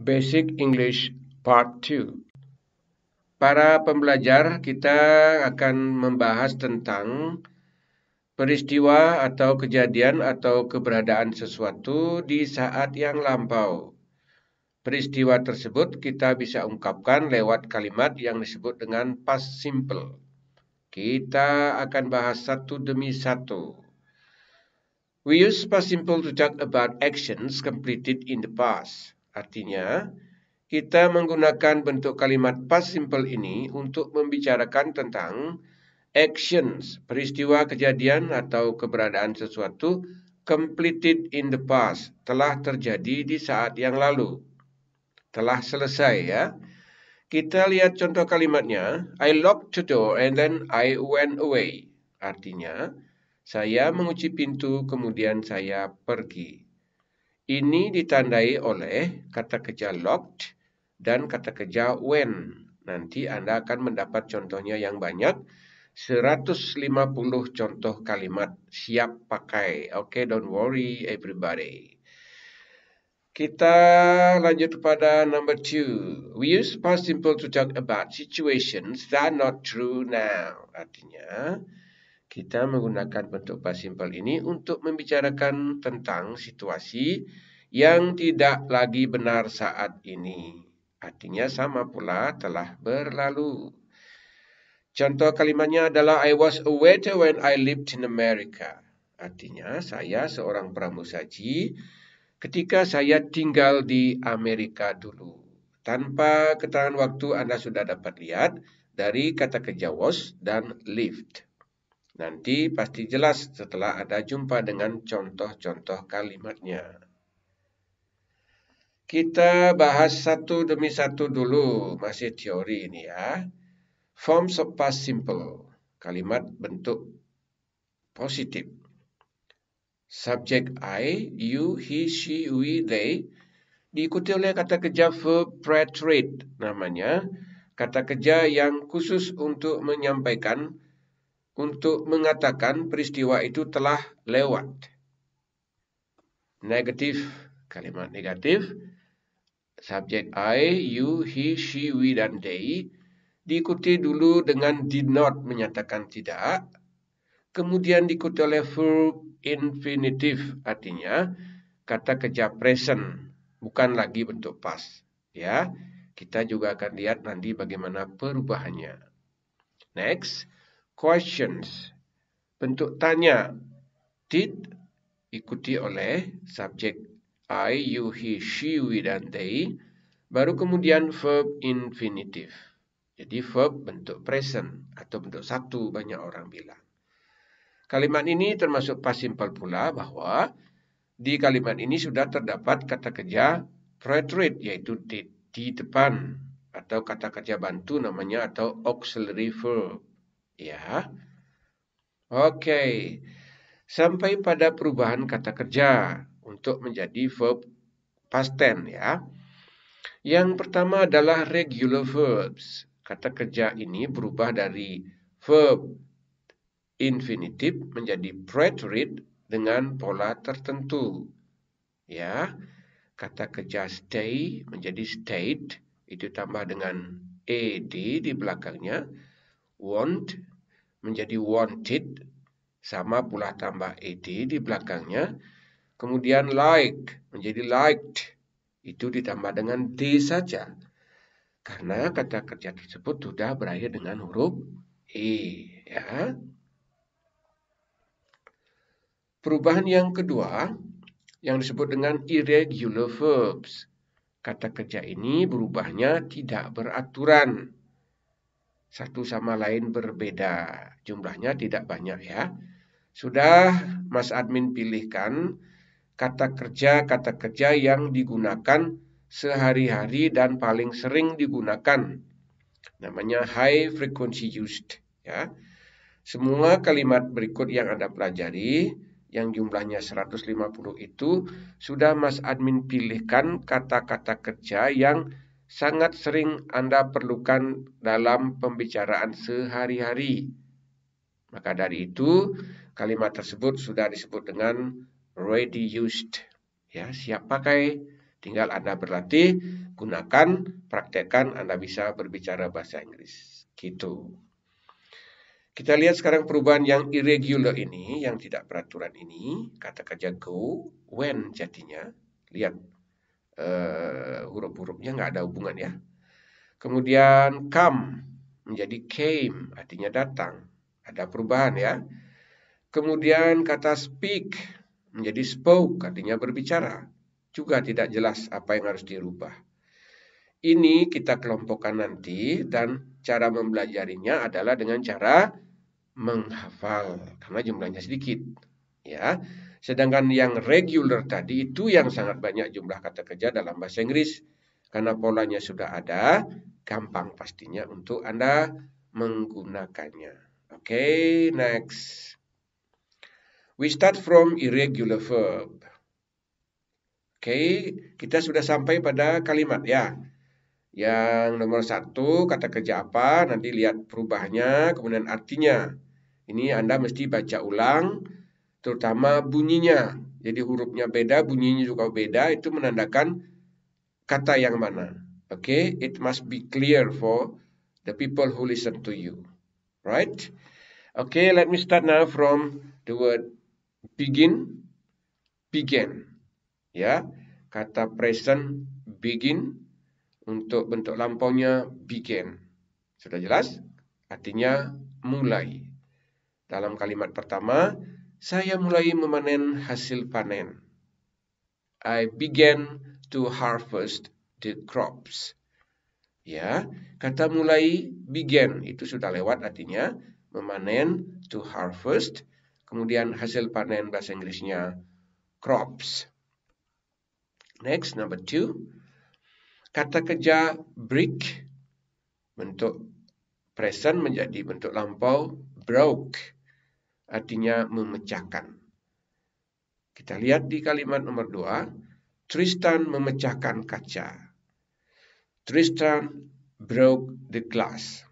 Basic English Part 2. Para pembelajar, kita akan membahas tentang peristiwa atau kejadian atau keberadaan sesuatu di saat yang lampau. Peristiwa tersebut kita bisa ungkapkan lewat kalimat yang disebut dengan past simple. Kita akan bahas satu demi satu. We use past simple to talk about actions completed in the past. Artinya, kita menggunakan bentuk kalimat past simple ini untuk membicarakan tentang actions, peristiwa kejadian atau keberadaan sesuatu completed in the past, telah terjadi di saat yang lalu. Telah selesai ya. Kita lihat contoh kalimatnya, I locked the door and then I went away. Artinya, saya mengunci pintu kemudian saya pergi. Ini ditandai oleh kata kerja locked dan kata kerja when. Nanti Anda akan mendapat contohnya yang banyak. 150 contoh kalimat siap pakai. Oke, okay, don't worry everybody. Kita lanjut pada number two. We use past simple to talk about situations that are not true now. Artinya, kita menggunakan bentuk past simple ini untuk membicarakan tentang situasi yang tidak lagi benar saat ini. Artinya sama pula telah berlalu. Contoh kalimatnya adalah I was a waiter when I lived in America. Artinya saya seorang pramusaji ketika saya tinggal di Amerika dulu. Tanpa keterangan waktu Anda sudah dapat lihat dari kata kerja was dan lived. Nanti pasti jelas setelah ada jumpa dengan contoh-contoh kalimatnya. Kita bahas satu demi satu dulu, masih teori ini ya. Forms of past simple, kalimat bentuk positif. Subject I, you, he, she, we, they, diikuti oleh kata kerja verb preterite namanya, kata kerja yang khusus untuk menyampaikan untuk mengatakan peristiwa itu telah lewat. Negatif, kalimat negatif, subjek I, you, he, she, we, dan they, diikuti dulu dengan did not menyatakan tidak, kemudian diikuti oleh verb infinitif, artinya kata kerja present, bukan lagi bentuk pas. Ya, kita juga akan lihat nanti bagaimana perubahannya. Next, questions bentuk tanya did ikuti oleh subjek I, you, he, she, we, dan they baru kemudian verb infinitive. jadi verb bentuk present atau bentuk satu banyak orang bilang kalimat ini termasuk pas simpel pula bahwa di kalimat ini sudah terdapat kata kerja preterite yaitu did di depan atau kata kerja bantu namanya atau auxiliary verb Ya. Oke. Sampai pada perubahan kata kerja untuk menjadi verb past tense ya. Yang pertama adalah regular verbs. Kata kerja ini berubah dari verb infinitive menjadi preterite dengan pola tertentu. Ya, kata kerja stay menjadi stayed itu tambah dengan ed di belakangnya want menjadi wanted sama pula tambah ed di belakangnya. Kemudian like menjadi liked itu ditambah dengan d saja. Karena kata kerja tersebut sudah berakhir dengan huruf e ya. Perubahan yang kedua yang disebut dengan irregular verbs. Kata kerja ini berubahnya tidak beraturan satu sama lain berbeda. Jumlahnya tidak banyak ya. Sudah Mas Admin pilihkan kata kerja kata kerja yang digunakan sehari-hari dan paling sering digunakan. Namanya high frequency used ya. Semua kalimat berikut yang Anda pelajari yang jumlahnya 150 itu sudah Mas Admin pilihkan kata-kata kerja yang sangat sering Anda perlukan dalam pembicaraan sehari-hari. Maka dari itu, kalimat tersebut sudah disebut dengan ready used. Ya, siap pakai, tinggal Anda berlatih, gunakan, praktekkan, Anda bisa berbicara bahasa Inggris. Gitu. Kita lihat sekarang perubahan yang irregular ini, yang tidak peraturan ini, kata kerja go, when jadinya. Lihat uh, huruf-hurufnya nggak ada hubungan ya. Kemudian come menjadi came, artinya datang. Ada perubahan ya. Kemudian kata speak menjadi spoke, artinya berbicara. Juga tidak jelas apa yang harus dirubah. Ini kita kelompokkan nanti dan cara mempelajarinya adalah dengan cara menghafal karena jumlahnya sedikit ya Sedangkan yang regular tadi itu yang sangat banyak jumlah kata kerja dalam bahasa Inggris. Karena polanya sudah ada, gampang pastinya untuk Anda menggunakannya. Oke, okay, next. We start from irregular verb. Oke, okay, kita sudah sampai pada kalimat ya. Yang nomor satu, kata kerja apa, nanti lihat perubahannya, kemudian artinya. Ini Anda mesti baca ulang, terutama bunyinya. Jadi hurufnya beda, bunyinya juga beda, itu menandakan kata yang mana. Okay, it must be clear for the people who listen to you. Right? Okay, let me start now from the word begin, begin. Ya, kata present begin untuk bentuk lampaunya begin. Sudah jelas? Artinya mulai. Dalam kalimat pertama, saya mulai memanen hasil panen. I began to harvest the crops. Ya, kata mulai begin itu sudah lewat artinya memanen to harvest, kemudian hasil panen bahasa Inggrisnya crops. Next number two, kata kerja break bentuk present menjadi bentuk lampau broke artinya memecahkan. Kita lihat di kalimat nomor dua, Tristan memecahkan kaca. Tristan broke the glass.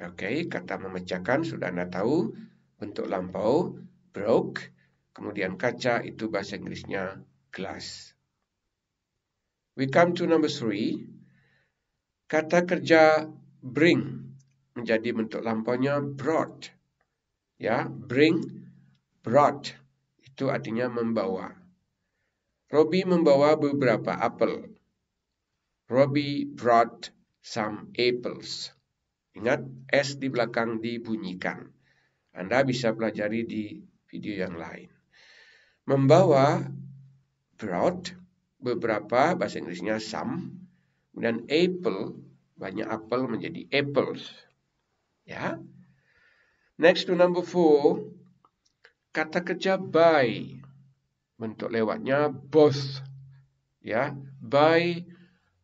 Oke, okay, kata memecahkan sudah Anda tahu bentuk lampau broke, kemudian kaca itu bahasa Inggrisnya glass. We come to number three. Kata kerja bring menjadi bentuk lampaunya brought ya bring brought itu artinya membawa Robby membawa beberapa apel Robby brought some apples ingat S di belakang dibunyikan Anda bisa pelajari di video yang lain membawa brought beberapa bahasa Inggrisnya some kemudian apple banyak apel menjadi apples ya Next to number four, kata kerja by. Bentuk lewatnya both. Ya, by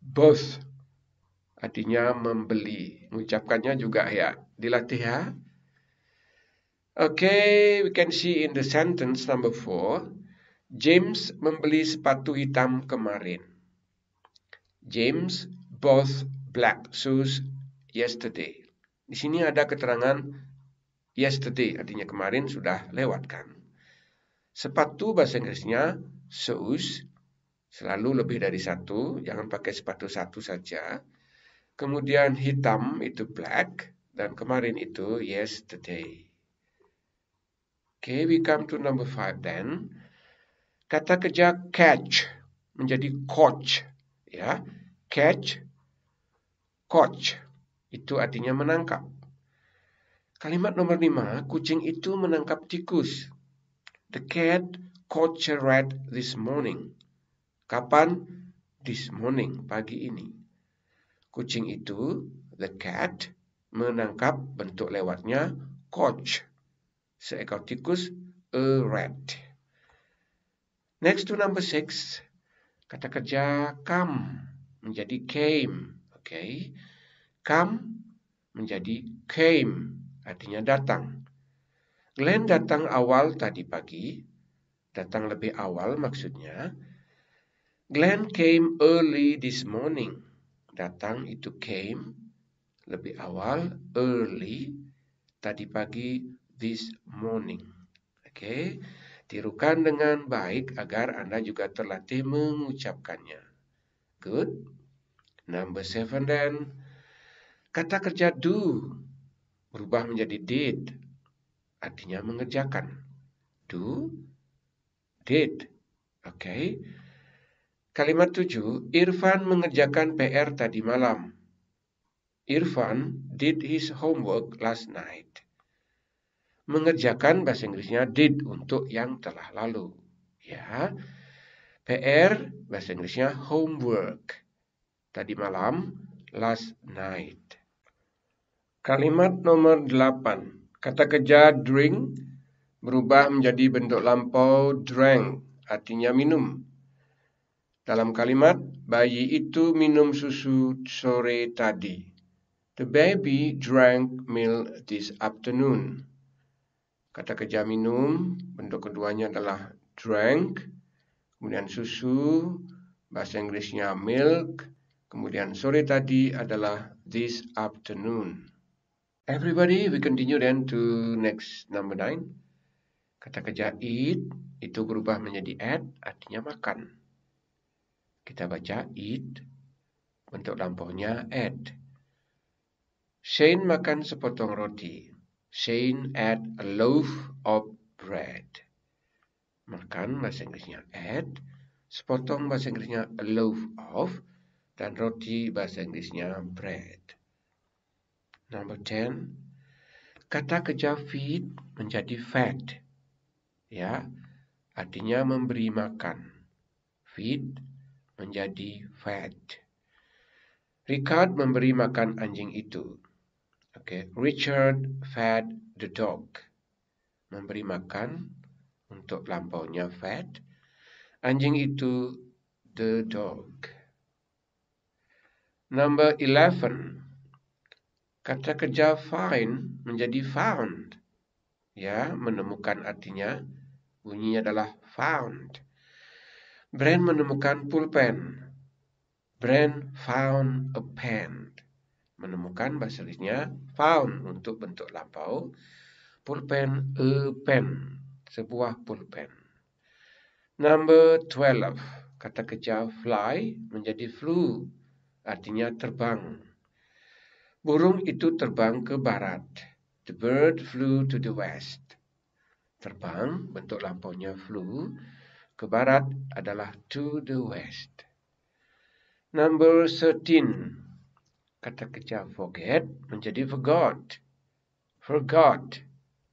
both. Artinya membeli. Mengucapkannya juga ya. Dilatih ya. Okay, we can see in the sentence number four. James membeli sepatu hitam kemarin. James bought black shoes yesterday. Di sini ada keterangan Yesterday artinya kemarin sudah lewatkan. Sepatu bahasa Inggrisnya shoes selalu lebih dari satu, jangan pakai sepatu satu saja. Kemudian hitam itu black dan kemarin itu yesterday. Okay, we come to number five then. Kata kerja catch menjadi coach, ya. Catch, coach itu artinya menangkap. Kalimat nomor lima, kucing itu menangkap tikus. The cat caught a rat this morning. Kapan? This morning, pagi ini. Kucing itu, the cat, menangkap bentuk lewatnya coach. Seekor tikus, a rat. Next to number six, kata kerja come menjadi came. Oke, okay. come menjadi came artinya datang. Glenn datang awal tadi pagi, datang lebih awal maksudnya. Glenn came early this morning. Datang itu came lebih awal, early tadi pagi this morning. Oke. Okay? Tirukan dengan baik agar Anda juga terlatih mengucapkannya. Good. Number seven dan Kata kerja do berubah menjadi did artinya mengerjakan do did oke okay. kalimat tujuh Irfan mengerjakan PR tadi malam Irfan did his homework last night mengerjakan bahasa Inggrisnya did untuk yang telah lalu. Ya. PR bahasa Inggrisnya homework. Tadi malam last night. Kalimat nomor 8. Kata kerja drink berubah menjadi bentuk lampau drank, artinya minum. Dalam kalimat, bayi itu minum susu sore tadi. The baby drank milk this afternoon. Kata kerja minum, bentuk keduanya adalah drank, kemudian susu, bahasa Inggrisnya milk, kemudian sore tadi adalah this afternoon. Everybody, we continue then to next number nine. Kata kerja eat itu berubah menjadi at, artinya makan. Kita baca eat, bentuk lampaunya at. Shane makan sepotong roti. Shane add a loaf of bread. Makan bahasa Inggrisnya add, sepotong bahasa Inggrisnya a loaf of, dan roti bahasa Inggrisnya bread. Number 10. Kata kerja feed menjadi fed. Ya, artinya memberi makan. Feed menjadi fed. Richard memberi makan anjing itu. Oke, okay. Richard fed the dog. Memberi makan untuk lampaunya fed. Anjing itu the dog. Number 11. Kata kerja find menjadi found. Ya, menemukan artinya bunyinya adalah found. Brand menemukan pulpen. Brand found a pen. Menemukan bahasa Inggrisnya found untuk bentuk lampau. Pulpen a pen. Sebuah pulpen. Number 12. Kata kerja fly menjadi flew. Artinya terbang. Burung itu terbang ke barat. The bird flew to the west. Terbang, bentuk lampaunya flew, ke barat adalah to the west. Number 13. Kata kerja forget menjadi forgot. Forgot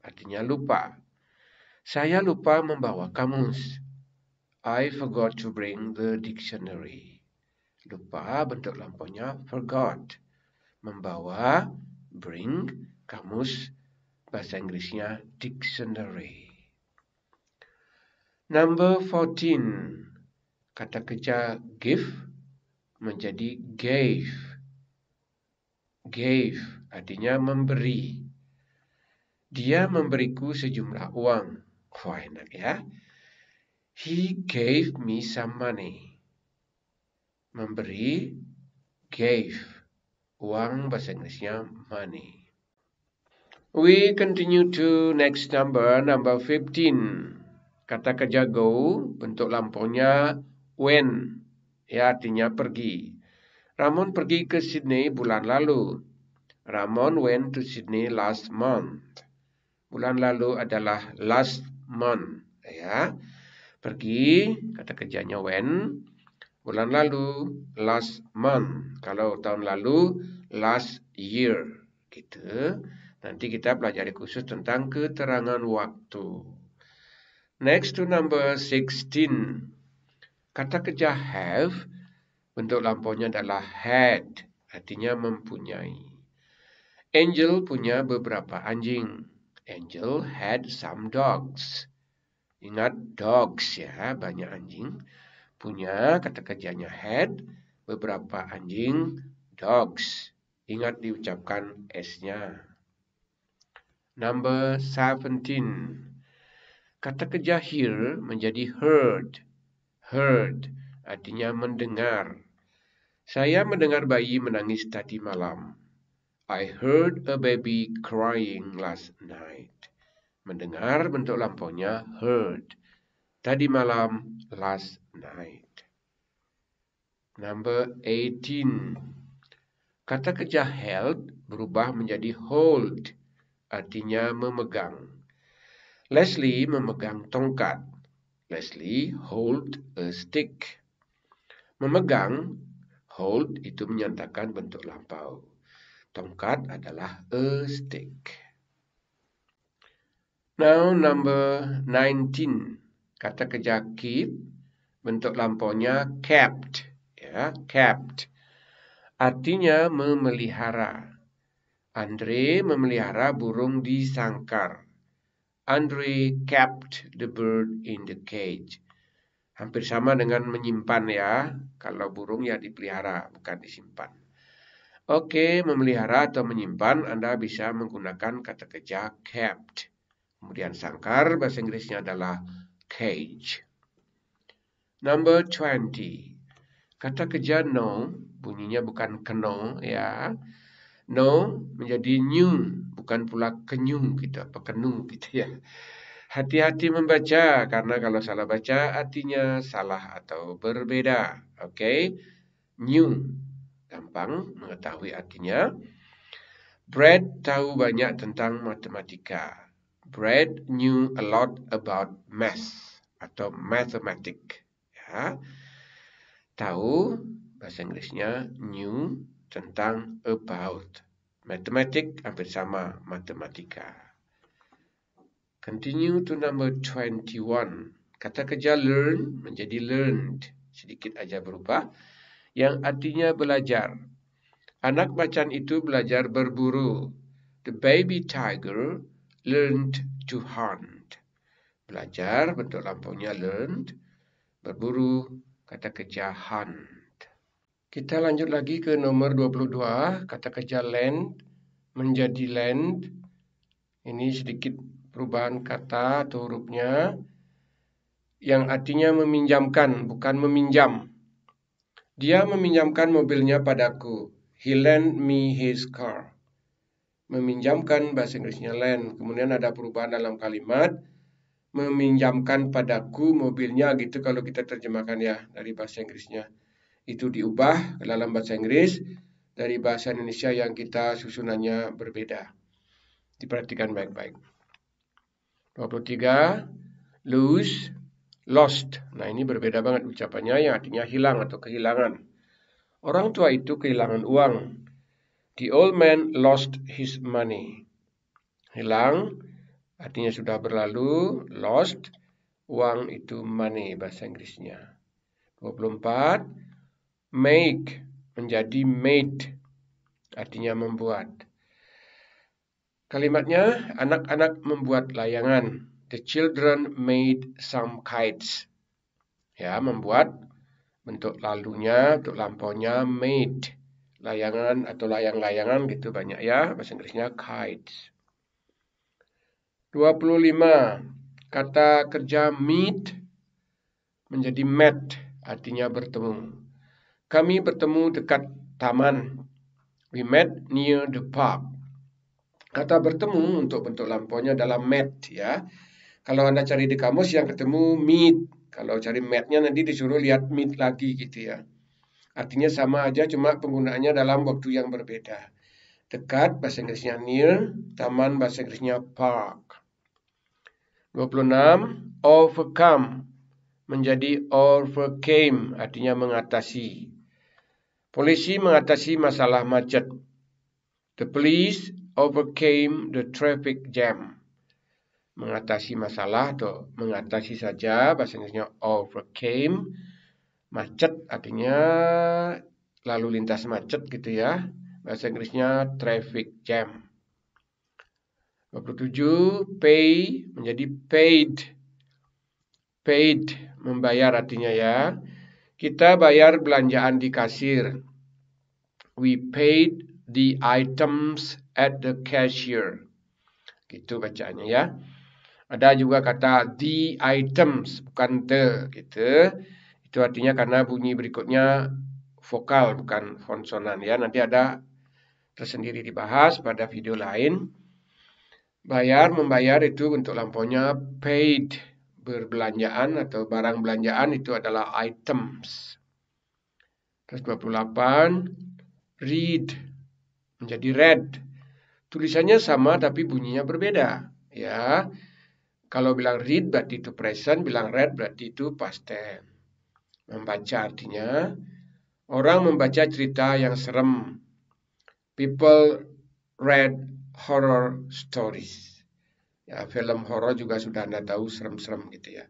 artinya lupa. Saya lupa membawa kamus. I forgot to bring the dictionary. Lupa bentuk lampaunya forgot membawa bring kamus bahasa Inggrisnya dictionary. Number 14 kata kerja give menjadi gave. Gave artinya memberi. Dia memberiku sejumlah uang. Wah enak ya. He gave me some money. Memberi gave uang bahasa Inggrisnya money. We continue to next number, number 15. Kata kerja go, bentuk lampunya when, ya artinya pergi. Ramon pergi ke Sydney bulan lalu. Ramon went to Sydney last month. Bulan lalu adalah last month, ya. Pergi, kata kerjanya when, bulan lalu, last month. Kalau tahun lalu, last year. Kita nanti kita pelajari khusus tentang keterangan waktu. Next to number 16. Kata kerja have, bentuk lampaunya adalah had. Artinya mempunyai. Angel punya beberapa anjing. Angel had some dogs. Ingat dogs ya, banyak anjing. Anjing. punya kata kerjanya head, beberapa anjing dogs. Ingat diucapkan S-nya. Number 17. Kata kerja hear menjadi heard. Heard artinya mendengar. Saya mendengar bayi menangis tadi malam. I heard a baby crying last night. Mendengar bentuk lampaunya heard. Tadi malam last night. Number 18. Kata kerja held berubah menjadi hold, artinya memegang. Leslie memegang tongkat. Leslie hold a stick. Memegang, hold itu menyatakan bentuk lampau. Tongkat adalah a stick. Now number 19. Kata kerja keep bentuk lampaunya kept, ya, kept. Artinya memelihara. Andre memelihara burung di sangkar. Andre kept the bird in the cage. Hampir sama dengan menyimpan ya. Kalau burung ya dipelihara, bukan disimpan. Oke, memelihara atau menyimpan Anda bisa menggunakan kata kerja kept. Kemudian sangkar bahasa Inggrisnya adalah cage. Number 20. Kata kerja no, bunyinya bukan keno ya. No menjadi new, bukan pula kenyung gitu, apa kenu gitu ya. Hati-hati membaca karena kalau salah baca artinya salah atau berbeda. Oke. Okay? New gampang mengetahui artinya. Brad tahu banyak tentang matematika. Brad knew a lot about math atau mathematic. Ya. Tahu bahasa Inggrisnya knew tentang about. Matematik hampir sama matematika. Continue to number 21. Kata kerja learn menjadi learned. Sedikit aja berubah. Yang artinya belajar. Anak macan itu belajar berburu. The baby tiger learned to hunt. Belajar bentuk lampaunya learned, berburu kata kerja hunt. Kita lanjut lagi ke nomor 22, kata kerja land menjadi land. Ini sedikit perubahan kata atau hurufnya yang artinya meminjamkan, bukan meminjam. Dia meminjamkan mobilnya padaku. He lent me his car meminjamkan bahasa Inggrisnya lend. Kemudian ada perubahan dalam kalimat meminjamkan padaku mobilnya gitu kalau kita terjemahkan ya dari bahasa Inggrisnya. Itu diubah ke dalam bahasa Inggris dari bahasa Indonesia yang kita susunannya berbeda. Diperhatikan baik-baik. 23 lose lost. Nah, ini berbeda banget ucapannya yang artinya hilang atau kehilangan. Orang tua itu kehilangan uang The old man lost his money. Hilang artinya sudah berlalu, lost uang itu money bahasa Inggrisnya. 24 make menjadi made artinya membuat. Kalimatnya anak-anak membuat layangan. The children made some kites. Ya, membuat bentuk lalunya, bentuk lampaunya made layangan atau layang-layangan gitu banyak ya bahasa Inggrisnya kites. 25 kata kerja meet menjadi met artinya bertemu. Kami bertemu dekat taman. We met near the park. Kata bertemu untuk bentuk lampunya dalam met ya. Kalau Anda cari di kamus yang ketemu meet, kalau cari met-nya nanti disuruh lihat meet lagi gitu ya. Artinya sama aja cuma penggunaannya dalam waktu yang berbeda. Dekat bahasa Inggrisnya near, taman bahasa Inggrisnya park. 26 overcome menjadi overcame artinya mengatasi. Polisi mengatasi masalah macet. The police overcame the traffic jam mengatasi masalah atau mengatasi saja bahasa Inggrisnya overcame macet artinya lalu lintas macet gitu ya. Bahasa Inggrisnya traffic jam. 27 pay menjadi paid. Paid membayar artinya ya. Kita bayar belanjaan di kasir. We paid the items at the cashier. Gitu bacanya ya. Ada juga kata the items bukan the gitu. Itu artinya karena bunyi berikutnya vokal bukan konsonan ya. Nanti ada tersendiri dibahas pada video lain. Bayar membayar itu untuk lampunya paid berbelanjaan atau barang belanjaan itu adalah items. Terus 28 read menjadi red Tulisannya sama tapi bunyinya berbeda ya. Kalau bilang read berarti itu present, bilang red berarti itu past tense. Membaca artinya orang membaca cerita yang serem. People read horror stories. Ya, film horor juga sudah Anda tahu serem-serem gitu ya.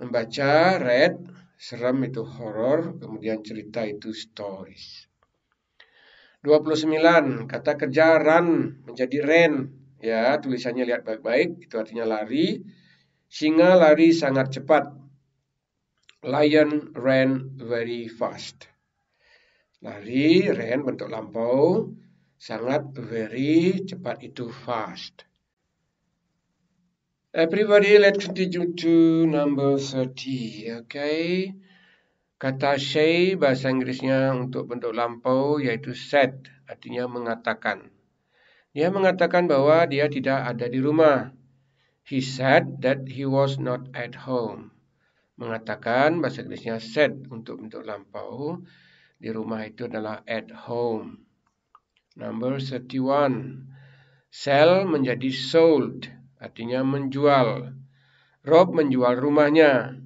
Membaca read serem itu horror, kemudian cerita itu stories. 29 kata kerja run menjadi ren ya tulisannya lihat baik-baik itu artinya lari singa lari sangat cepat Lion ran very fast. Lari, ran bentuk lampau, sangat very cepat itu fast. Everybody, let's continue to number 30, okay? Kata say bahasa Inggrisnya untuk bentuk lampau yaitu said, artinya mengatakan. Dia mengatakan bahwa dia tidak ada di rumah. He said that he was not at home mengatakan bahasa Inggrisnya set untuk bentuk lampau. Di rumah itu adalah at home. Number 31. Sell menjadi sold, artinya menjual. Rob menjual rumahnya.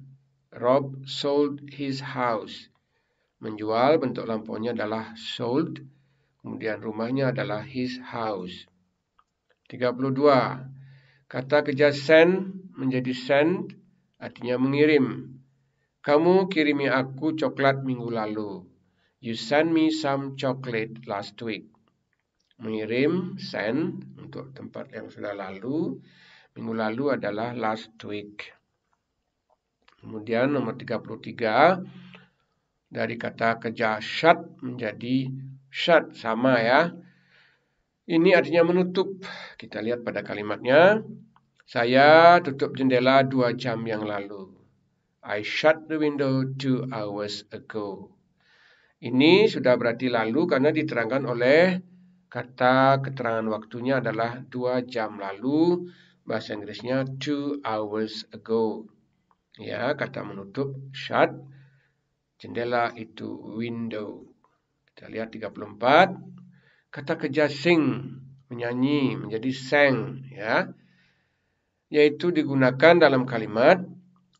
Rob sold his house. Menjual bentuk lampaunya adalah sold, kemudian rumahnya adalah his house. 32. Kata kerja send menjadi send Artinya mengirim. Kamu kirimi aku coklat minggu lalu. You send me some chocolate last week. Mengirim, send, untuk tempat yang sudah lalu. Minggu lalu adalah last week. Kemudian nomor 33 dari kata kerja shut menjadi shut sama ya. Ini artinya menutup. Kita lihat pada kalimatnya. Saya tutup jendela dua jam yang lalu. I shut the window two hours ago. Ini sudah berarti lalu karena diterangkan oleh kata keterangan waktunya adalah dua jam lalu. Bahasa Inggrisnya two hours ago. Ya, kata menutup shut. Jendela itu window. Kita lihat 34. Kata kerja sing, menyanyi, menjadi sang. Ya, yaitu digunakan dalam kalimat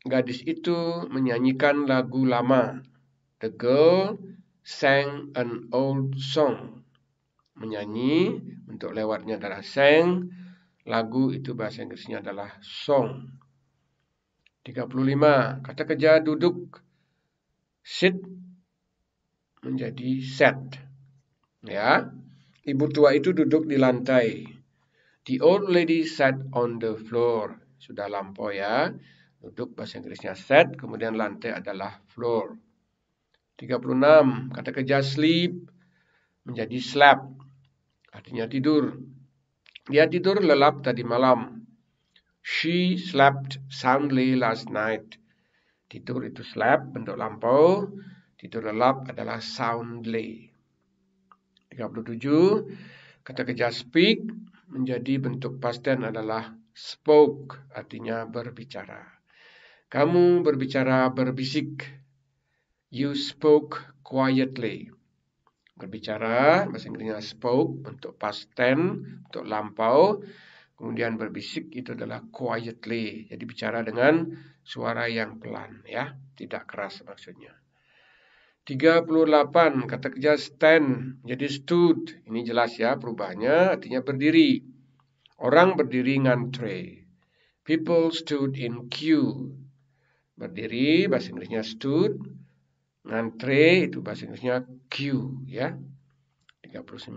gadis itu menyanyikan lagu lama. The girl sang an old song. Menyanyi untuk lewatnya adalah sang, lagu itu bahasa Inggrisnya adalah song. 35. Kata kerja duduk sit menjadi set. Ya. Ibu tua itu duduk di lantai. The old lady sat on the floor. Sudah lampau ya. Duduk bahasa Inggrisnya sat, kemudian lantai adalah floor. 36. Kata kerja sleep menjadi slap. Artinya tidur. Dia tidur lelap tadi malam. She slept soundly last night. Tidur itu slap, bentuk lampau. Tidur lelap adalah soundly. 37. Kata kerja speak menjadi bentuk past tense adalah spoke, artinya berbicara. Kamu berbicara berbisik. You spoke quietly. Berbicara, bahasa Inggrisnya spoke, bentuk past tense, untuk lampau. Kemudian berbisik itu adalah quietly. Jadi bicara dengan suara yang pelan ya, tidak keras maksudnya. 38 kata kerja stand jadi stood. Ini jelas ya perubahannya artinya berdiri. Orang berdiri ngantre. People stood in queue. Berdiri bahasa Inggrisnya stood. Ngantre itu bahasa Inggrisnya queue ya. 39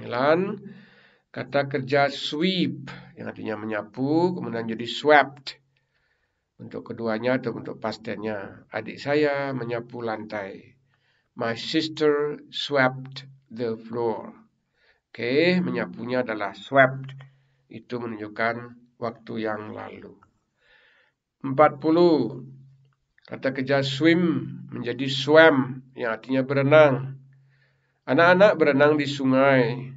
kata kerja sweep yang artinya menyapu kemudian jadi swept untuk keduanya atau untuk pastennya adik saya menyapu lantai My sister swept the floor. Oke, okay, menyapunya adalah swept. Itu menunjukkan waktu yang lalu. 40. Kata kerja swim menjadi swam yang artinya berenang. Anak-anak berenang di sungai.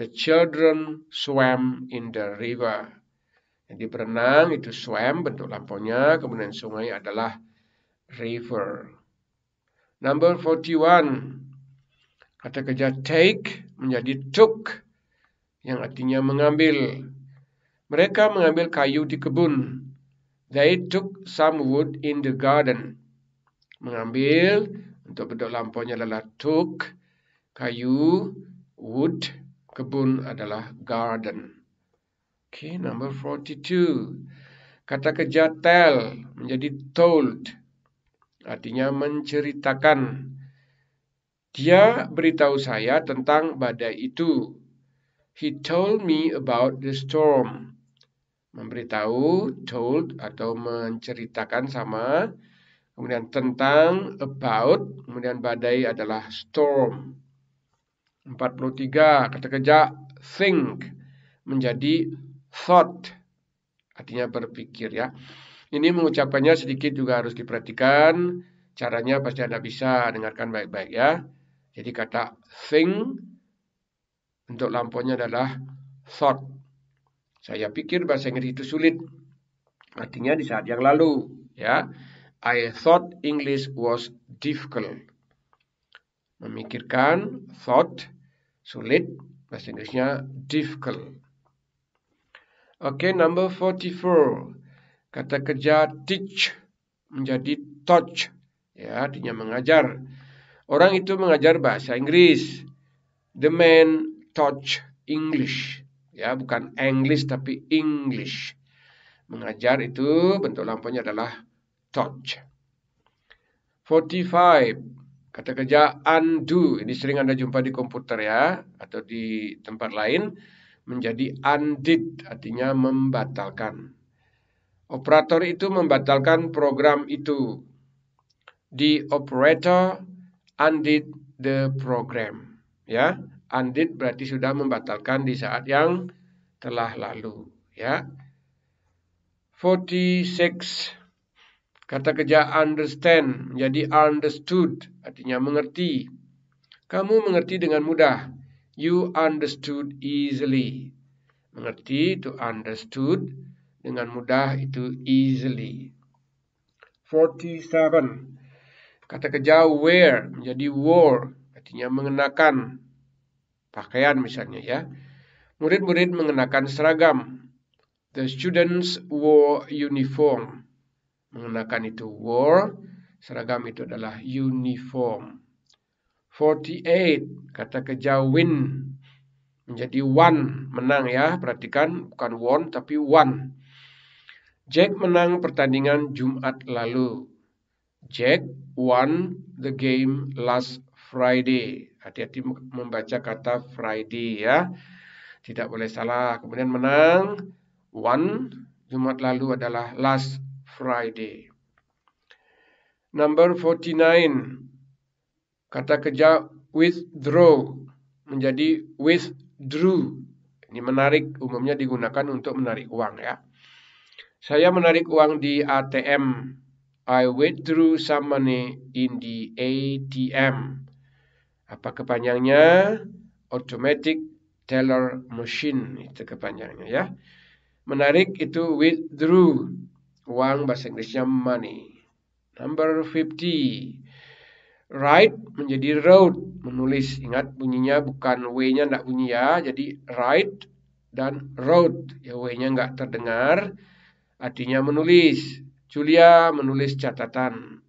The children swam in the river. Jadi berenang itu swam bentuk lampunya, kemudian sungai adalah river. Number 41. Kata kerja take menjadi took yang artinya mengambil. Mereka mengambil kayu di kebun. They took some wood in the garden. Mengambil untuk bentuk lampunya adalah took kayu wood kebun adalah garden. Okay, number 42. Kata kerja tell menjadi told artinya menceritakan. Dia beritahu saya tentang badai itu. He told me about the storm. Memberitahu, told atau menceritakan sama. Kemudian tentang, about, kemudian badai adalah storm. 43 kata kerja think menjadi thought artinya berpikir ya. Ini mengucapkannya sedikit juga harus diperhatikan. Caranya pasti Anda bisa dengarkan baik-baik ya. Jadi kata think untuk lampunya adalah thought. Saya pikir bahasa Inggris itu sulit. Artinya di saat yang lalu ya. I thought English was difficult. Memikirkan thought sulit bahasa Inggrisnya difficult. Okay, number 44. Kata kerja teach menjadi touch. Ya, artinya mengajar. Orang itu mengajar bahasa Inggris. The man touch English. Ya, bukan English tapi English. Mengajar itu bentuk lampunya adalah touch. 45. Kata kerja undo. Ini sering Anda jumpa di komputer ya. Atau di tempat lain. Menjadi undid. Artinya membatalkan. Operator itu membatalkan program itu. The operator undid the program. Ya, undid berarti sudah membatalkan di saat yang telah lalu. Ya. 46 Kata kerja understand menjadi understood, artinya mengerti. Kamu mengerti dengan mudah. You understood easily. Mengerti to understood dengan hmm. mudah itu easily. 47. Kata kerja wear menjadi wore, artinya mengenakan pakaian misalnya ya. Murid-murid mengenakan seragam. The students wore uniform. Mengenakan itu wore, seragam itu adalah uniform. 48 kata kerja win menjadi one menang ya perhatikan bukan won tapi one Jack menang pertandingan Jumat lalu. Jack won the game last Friday. Hati-hati membaca kata Friday ya. Tidak boleh salah. Kemudian menang One Jumat lalu adalah last Friday. Number 49. Kata kerja withdraw menjadi withdrew. Ini menarik, umumnya digunakan untuk menarik uang ya. Saya menarik uang di ATM. I withdrew some money in the ATM. Apa kepanjangnya? Automatic teller machine itu kepanjangnya ya. Menarik itu withdrew uang bahasa Inggrisnya money. Number 50. Write menjadi road menulis. Ingat bunyinya bukan W-nya enggak bunyi ya. Jadi write dan road ya W-nya enggak terdengar Adinya menulis. Julia menulis catatan.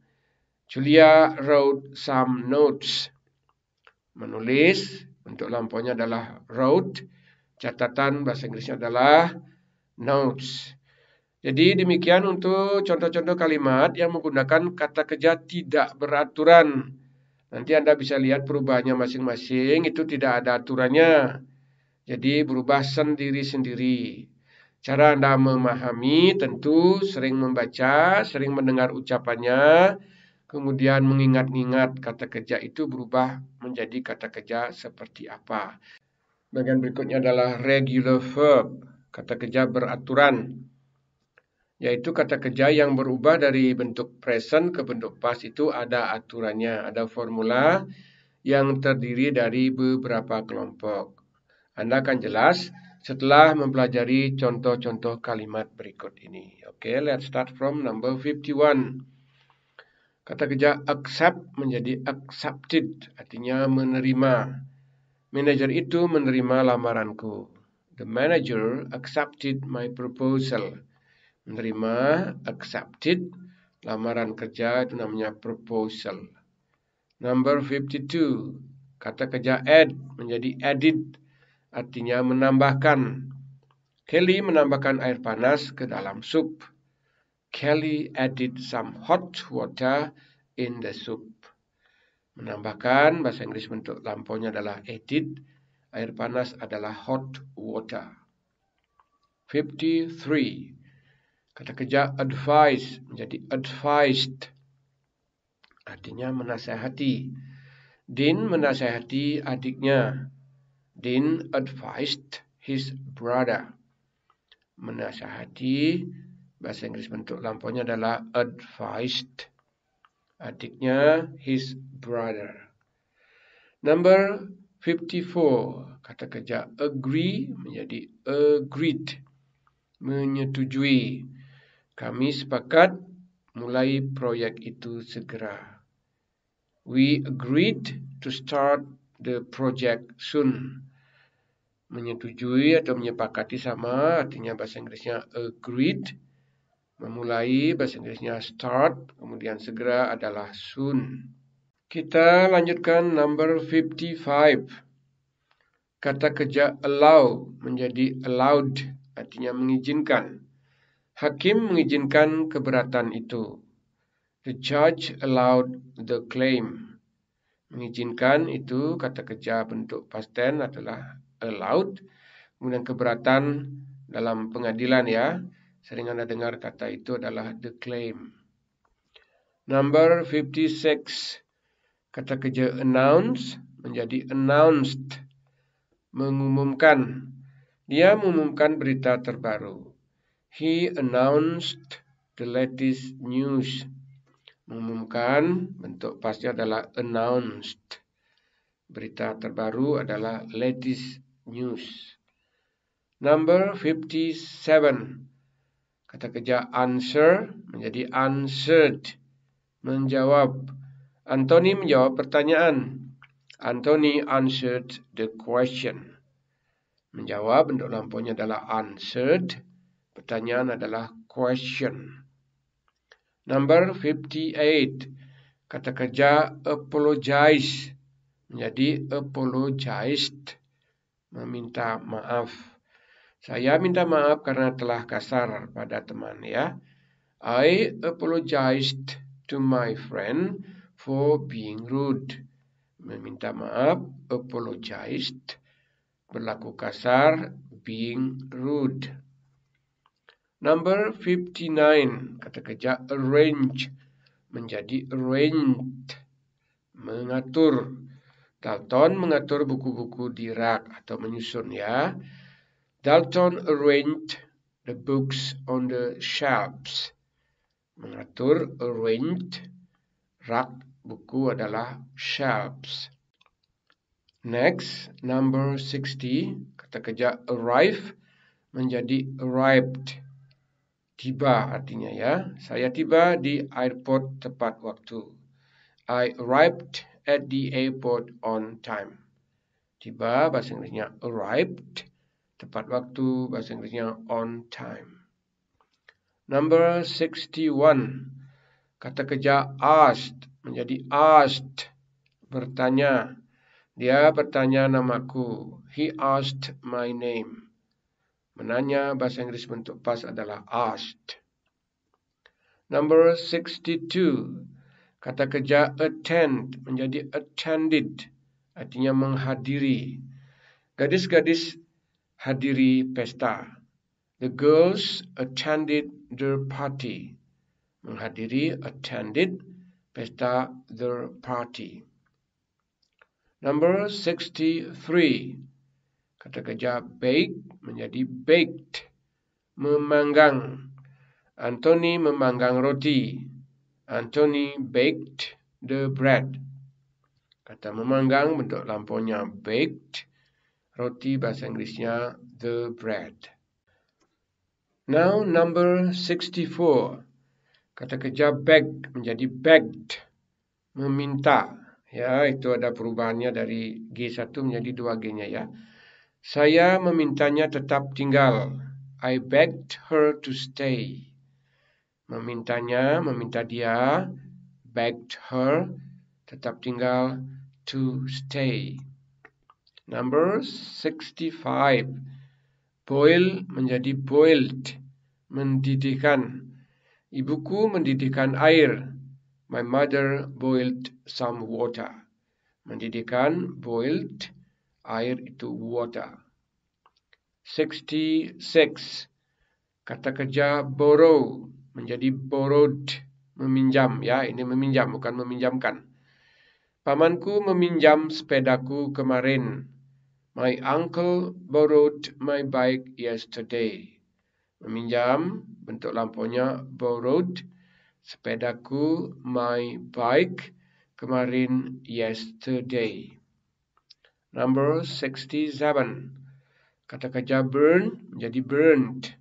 Julia wrote some notes. Menulis untuk lampunya adalah wrote. Catatan bahasa Inggrisnya adalah notes. Jadi demikian untuk contoh-contoh kalimat yang menggunakan kata kerja tidak beraturan. Nanti Anda bisa lihat perubahannya masing-masing, itu tidak ada aturannya. Jadi berubah sendiri-sendiri. Cara Anda memahami tentu sering membaca, sering mendengar ucapannya, kemudian mengingat-ingat kata kerja itu berubah menjadi kata kerja seperti apa. Bagian berikutnya adalah regular verb, kata kerja beraturan, yaitu kata kerja yang berubah dari bentuk present ke bentuk past itu ada aturannya, ada formula yang terdiri dari beberapa kelompok. Anda akan jelas setelah mempelajari contoh-contoh kalimat berikut ini. Oke, okay, let's start from number 51. Kata kerja accept menjadi accepted, artinya menerima. Manager itu menerima lamaranku. The manager accepted my proposal. Menerima, accepted, lamaran kerja itu namanya proposal. Number 52, kata kerja add menjadi added artinya menambahkan. Kelly menambahkan air panas ke dalam sup. Kelly added some hot water in the soup. Menambahkan bahasa Inggris bentuk lamponya adalah added Air panas adalah hot water. 53. Kata kerja advise menjadi advised. Artinya menasehati. Din menasehati adiknya Din advised his brother. Menasihati, bahasa Inggris bentuk lampunya adalah advised. Adiknya his brother. Number 54, kata kerja agree menjadi agreed. Menyetujui. Kami sepakat mulai proyek itu segera. We agreed to start the project soon menyetujui atau menyepakati sama artinya bahasa Inggrisnya agreed memulai bahasa Inggrisnya start kemudian segera adalah soon kita lanjutkan number 55 kata kerja allow menjadi allowed artinya mengizinkan hakim mengizinkan keberatan itu the judge allowed the claim mengizinkan itu kata kerja bentuk past tense adalah allowed. Kemudian keberatan dalam pengadilan ya, sering Anda dengar kata itu adalah the claim. Number 56. Kata kerja announce menjadi announced. Mengumumkan. Dia mengumumkan berita terbaru. He announced the latest news mengumumkan bentuk pasti adalah announced. Berita terbaru adalah latest news. Number 57. Kata kerja answer menjadi answered. Menjawab. Anthony menjawab pertanyaan. Anthony answered the question. Menjawab bentuk lampunya adalah answered. Pertanyaan adalah question. Number 58. Kata kerja apologize menjadi apologized, meminta maaf. Saya minta maaf karena telah kasar pada teman ya. I apologized to my friend for being rude. Meminta maaf, apologized, berlaku kasar, being rude, Number 59, kata kerja arrange menjadi arranged, mengatur. Dalton mengatur buku-buku di rak atau menyusun ya. Dalton arranged the books on the shelves. Mengatur arranged rak buku adalah shelves. Next, number 60, kata kerja arrive menjadi arrived Tiba artinya ya. Saya tiba di airport tepat waktu. I arrived at the airport on time. Tiba bahasa Inggrisnya arrived. Tepat waktu bahasa Inggrisnya on time. Number 61. Kata kerja asked menjadi asked. Bertanya. Dia bertanya namaku. He asked my name. Menanya bahasa Inggris bentuk pas adalah asked. Number 62. Kata kerja attend menjadi attended. Artinya menghadiri. Gadis-gadis hadiri pesta. The girls attended their party. Menghadiri attended pesta their party. Number 63. Kata kerja bake menjadi baked. Memanggang. Anthony memanggang roti. Anthony baked the bread. Kata memanggang bentuk lampunya baked. Roti bahasa Inggrisnya the bread. Now number 64. Kata kerja beg menjadi begged. Meminta. Ya, itu ada perubahannya dari G1 menjadi 2G-nya ya. Saya memintanya tetap tinggal. I begged her to stay. Memintanya, meminta dia, begged her, tetap tinggal, to stay. Number 65. Boil menjadi boiled, mendidihkan. Ibuku mendidihkan air. My mother boiled some water. Mendidihkan, boiled, air itu water. 66. Kata kerja borrow menjadi borrowed, meminjam ya, ini meminjam bukan meminjamkan. Pamanku meminjam sepedaku kemarin. My uncle borrowed my bike yesterday. Meminjam bentuk lampunya borrowed sepedaku my bike kemarin yesterday. Number 67. Kata kerja burn menjadi burnt,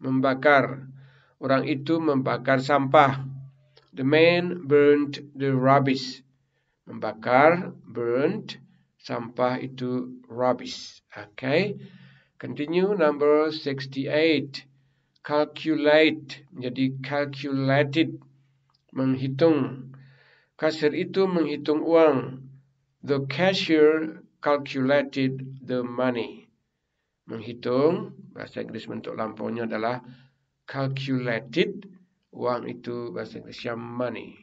membakar. Orang itu membakar sampah. The man burnt the rubbish. Membakar, burnt, sampah itu rubbish. Okay. Continue number 68. Calculate menjadi calculated. Menghitung. Kasir itu menghitung uang. The cashier calculated the money. Menghitung, bahasa Inggris bentuk lampunya adalah calculated. Uang itu bahasa Inggrisnya money.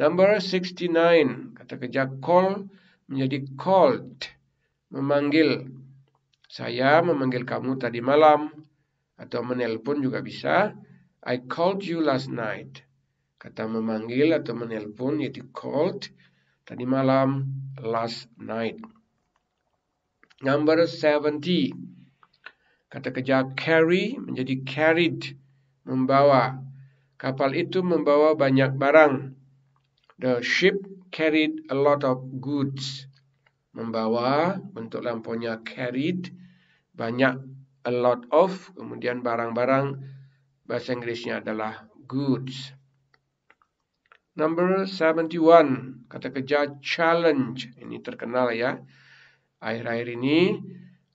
Number 69, kata kerja call menjadi called, memanggil. Saya memanggil kamu tadi malam, atau menelpon juga bisa. I called you last night. Kata memanggil atau menelpon yaitu called tadi malam last night. Number 70. Kata kerja carry menjadi carried, membawa. Kapal itu membawa banyak barang. The ship carried a lot of goods. Membawa, bentuk lampunya carried, banyak a lot of, kemudian barang-barang bahasa Inggrisnya adalah goods. Number 71, kata kerja challenge. Ini terkenal ya akhir-akhir ini.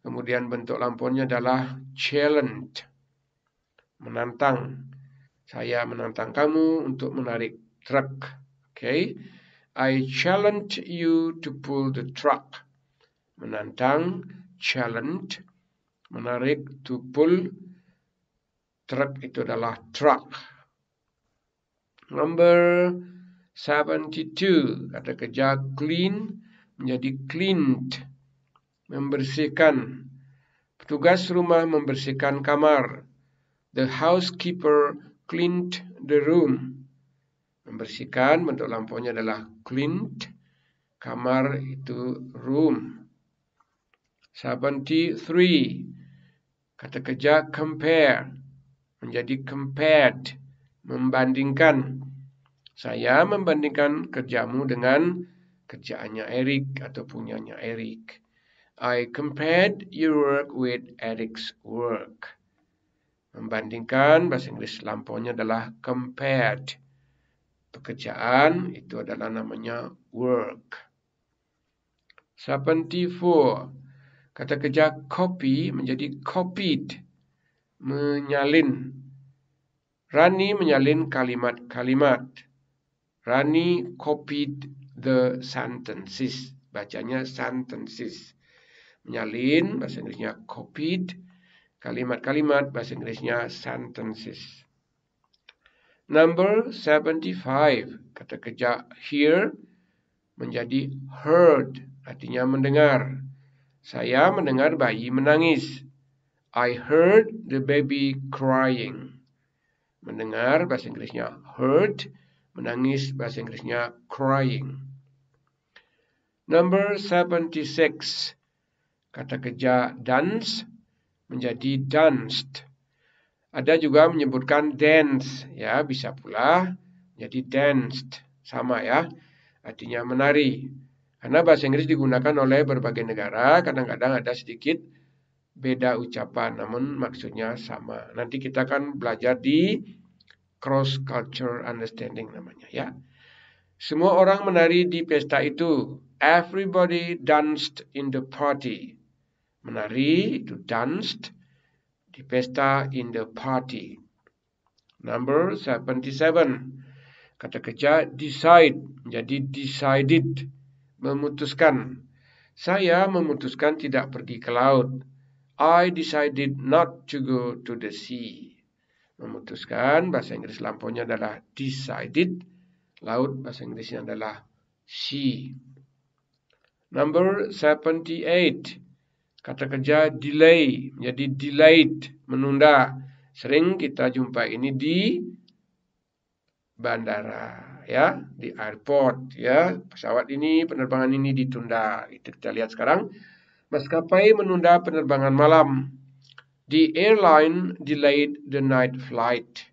Kemudian bentuk lampunnya adalah challenge, menantang. Saya menantang kamu untuk menarik truk. Oke, okay? I challenge you to pull the truck. Menantang, challenge, menarik, to pull. truck itu adalah truck. Number 72, kata kerja clean menjadi cleaned membersihkan. Petugas rumah membersihkan kamar. The housekeeper cleaned the room. Membersihkan bentuk lampunya adalah cleaned. Kamar itu room. 73. Kata kerja compare menjadi compared, membandingkan. Saya membandingkan kerjamu dengan kerjaannya Eric atau punyanya Eric I compared your work with Eric's work. Membandingkan bahasa Inggris lampaunya adalah compared. Pekerjaan itu adalah namanya work. 74. Kata kerja copy menjadi copied. Menyalin. Rani menyalin kalimat-kalimat. Rani copied the sentences. Bacanya sentences nyalin, bahasa Inggrisnya copied, kalimat-kalimat bahasa Inggrisnya sentences. Number 75, kata kerja hear menjadi heard, artinya mendengar. Saya mendengar bayi menangis. I heard the baby crying. Mendengar bahasa Inggrisnya heard, menangis bahasa Inggrisnya crying. Number 76, Kata kerja dance menjadi danced. Ada juga menyebutkan dance, ya bisa pula jadi danced, sama ya, artinya menari. Karena bahasa Inggris digunakan oleh berbagai negara, kadang-kadang ada sedikit beda ucapan, namun maksudnya sama. Nanti kita akan belajar di cross culture understanding namanya ya. Semua orang menari di pesta itu. Everybody danced in the party menari itu danced di pesta in the party. Number 77. Kata kerja decide menjadi decided, memutuskan. Saya memutuskan tidak pergi ke laut. I decided not to go to the sea. Memutuskan bahasa Inggris lampunya adalah decided. Laut bahasa Inggrisnya adalah sea. Number 78. Kata kerja delay menjadi delayed, menunda. Sering kita jumpa ini di bandara ya, di airport ya. Pesawat ini, penerbangan ini ditunda. Itu kita lihat sekarang. Maskapai menunda penerbangan malam. The airline delayed the night flight.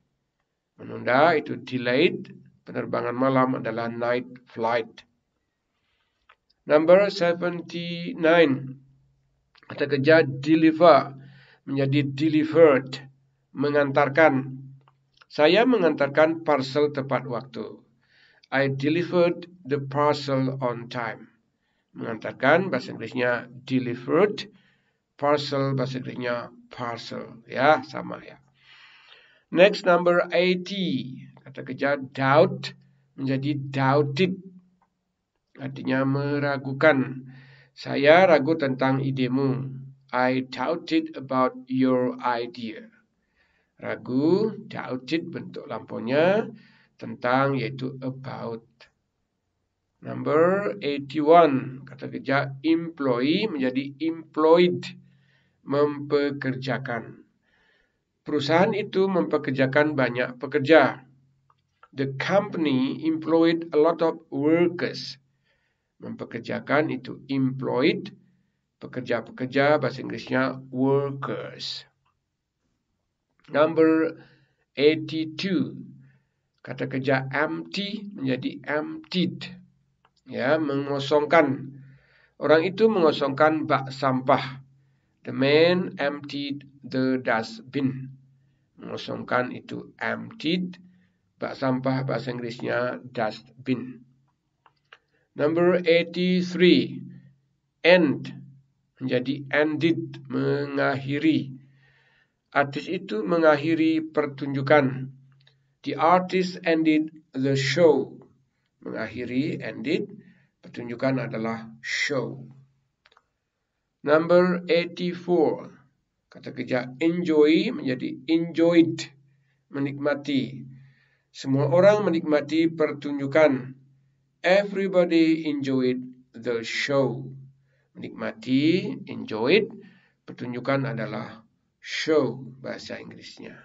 Menunda itu delayed. Penerbangan malam adalah night flight. Number 79. Kata kerja deliver menjadi delivered, mengantarkan. Saya mengantarkan parcel tepat waktu. I delivered the parcel on time. Mengantarkan bahasa Inggrisnya delivered, parcel bahasa Inggrisnya parcel, ya sama ya. Next number 80, kata kerja doubt menjadi doubted. Artinya meragukan saya ragu tentang idemu. I doubted about your idea. Ragu, doubted bentuk lampunya tentang yaitu about. Number 81, kata kerja employee menjadi employed, mempekerjakan. Perusahaan itu mempekerjakan banyak pekerja. The company employed a lot of workers mempekerjakan itu employed, pekerja-pekerja bahasa Inggrisnya workers. Number 82. Kata kerja empty menjadi emptied. Ya, mengosongkan. Orang itu mengosongkan bak sampah. The man emptied the dustbin. Mengosongkan itu emptied. Bak sampah bahasa Inggrisnya dustbin. Number 83. End menjadi ended mengakhiri. Artis itu mengakhiri pertunjukan. The artist ended the show. Mengakhiri ended pertunjukan adalah show. Number 84. Kata kerja enjoy menjadi enjoyed, menikmati. Semua orang menikmati pertunjukan. Everybody enjoyed the show. Menikmati, enjoyed. Pertunjukan adalah show bahasa Inggrisnya.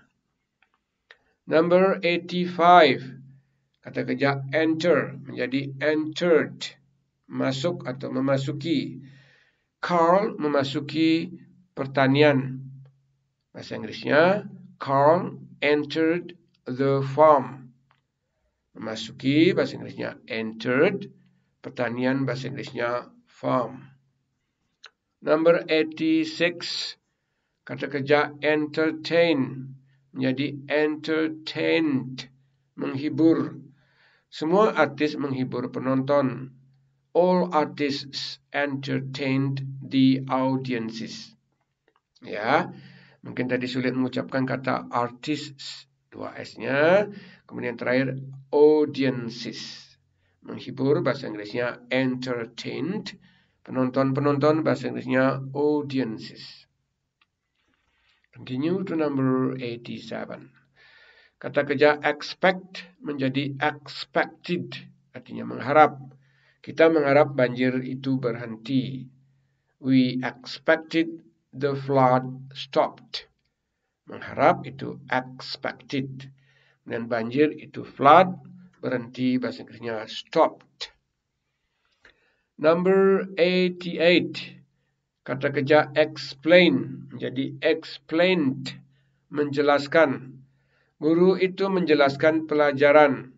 Number 85. Kata kerja enter menjadi entered. Masuk atau memasuki. Carl memasuki pertanian. Bahasa Inggrisnya, Carl entered the farm memasuki bahasa Inggrisnya entered, pertanian bahasa Inggrisnya farm. Number 86 kata kerja entertain menjadi entertained, menghibur. Semua artis menghibur penonton. All artists entertained the audiences. Ya, mungkin tadi sulit mengucapkan kata artists dua S-nya Kemudian terakhir audiences. Menghibur bahasa Inggrisnya entertained. Penonton-penonton bahasa Inggrisnya audiences. Continue to number 87. Kata kerja expect menjadi expected. Artinya mengharap. Kita mengharap banjir itu berhenti. We expected the flood stopped. Mengharap itu expected. Dan banjir itu flood, berhenti bahasa Inggrisnya stopped. Number 88. Kata kerja explain jadi explained, menjelaskan. Guru itu menjelaskan pelajaran.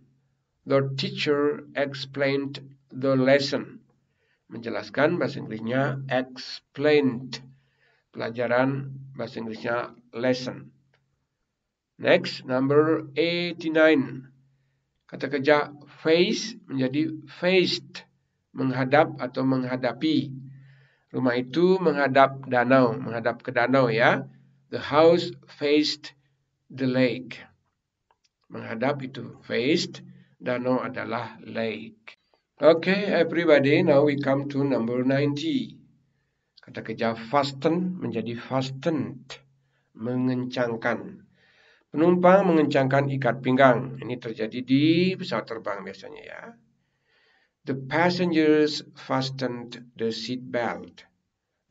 The teacher explained the lesson. Menjelaskan bahasa Inggrisnya explained. Pelajaran bahasa Inggrisnya lesson. Next, number 89. Kata kerja face menjadi faced, menghadap atau menghadapi. Rumah itu menghadap danau, menghadap ke danau ya. The house faced the lake. Menghadap itu faced, danau adalah lake. Okay, everybody, now we come to number 90. Kata kerja fasten menjadi fastened, mengencangkan Penumpang mengencangkan ikat pinggang. Ini terjadi di pesawat terbang biasanya ya. The passengers fastened the seat belt.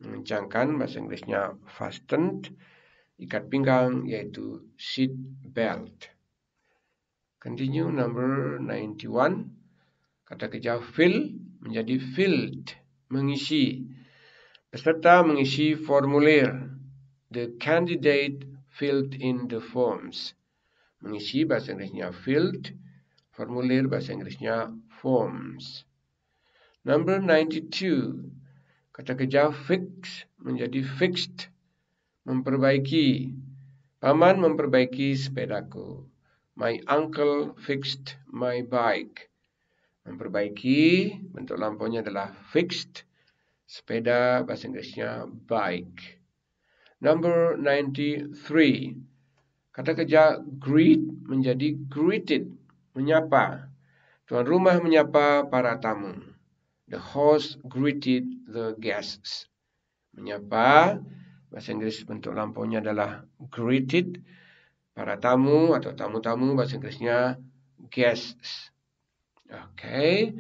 Mengencangkan bahasa Inggrisnya fastened. Ikat pinggang yaitu seat belt. Continue number 91. Kata kerja fill menjadi filled, mengisi. Peserta mengisi formulir. The candidate filled in the forms. Mengisi bahasa Inggrisnya filled, formulir bahasa Inggrisnya forms. Number 92. Kata kerja fix menjadi fixed. Memperbaiki. Paman memperbaiki sepedaku. My uncle fixed my bike. Memperbaiki bentuk lampunya adalah fixed. Sepeda bahasa Inggrisnya bike. Number 93. Kata kerja greet menjadi greeted, menyapa. Tuan rumah menyapa para tamu. The host greeted the guests. Menyapa, bahasa Inggris bentuk lampaunya adalah greeted. Para tamu atau tamu-tamu bahasa Inggrisnya guests. Okay.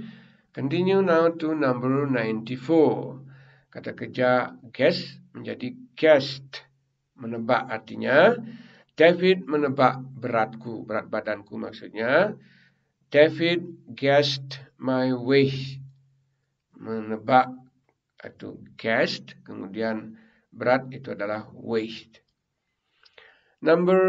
Continue now to number 94. Kata kerja guess menjadi guessed. Menebak artinya. David menebak beratku, berat badanku maksudnya. David guessed my weight. Menebak atau guessed, kemudian berat itu adalah weight. Number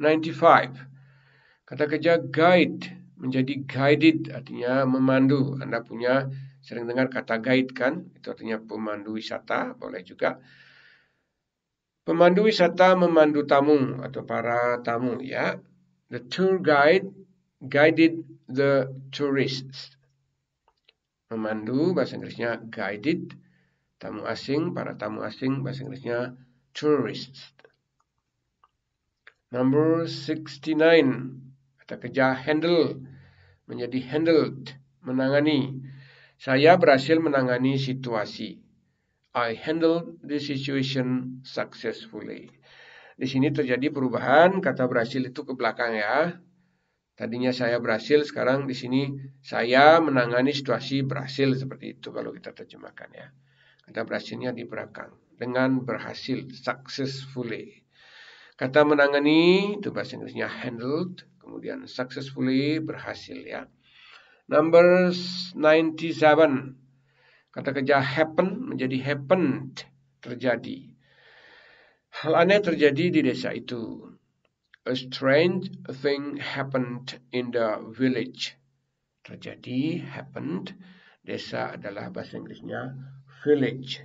95. Kata kerja guide menjadi guided artinya memandu. Anda punya sering dengar kata guide kan, itu artinya pemandu wisata, boleh juga. Pemandu wisata memandu tamu atau para tamu ya. The tour guide guided the tourists. Memandu bahasa Inggrisnya guided, tamu asing, para tamu asing bahasa Inggrisnya tourists. Number 69 kata kerja handle menjadi handled, menangani saya berhasil menangani situasi. I handled the situation successfully. Di sini terjadi perubahan kata berhasil itu ke belakang ya. Tadinya saya berhasil, sekarang di sini saya menangani situasi berhasil seperti itu kalau kita terjemahkan ya. Kata berhasilnya di belakang dengan berhasil successfully. Kata menangani itu bahasa Inggrisnya handled, kemudian successfully berhasil ya. Number 97. Kata kerja happen menjadi happened, terjadi. Hal aneh terjadi di desa itu. A strange thing happened in the village. Terjadi, happened. Desa adalah bahasa Inggrisnya village.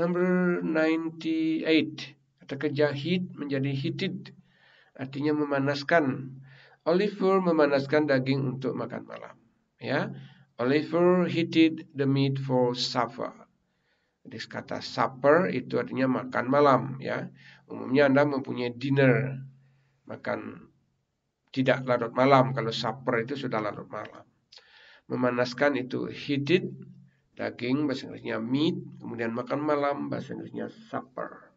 Number 98. Kata kerja heat menjadi heated. Artinya memanaskan. Oliver memanaskan daging untuk makan malam ya hmm. Oliver heated the meat for supper jadi kata supper itu artinya makan malam ya umumnya anda mempunyai dinner makan tidak larut malam kalau supper itu sudah larut malam memanaskan itu heated daging bahasa Inggrisnya meat kemudian makan malam bahasa Inggrisnya supper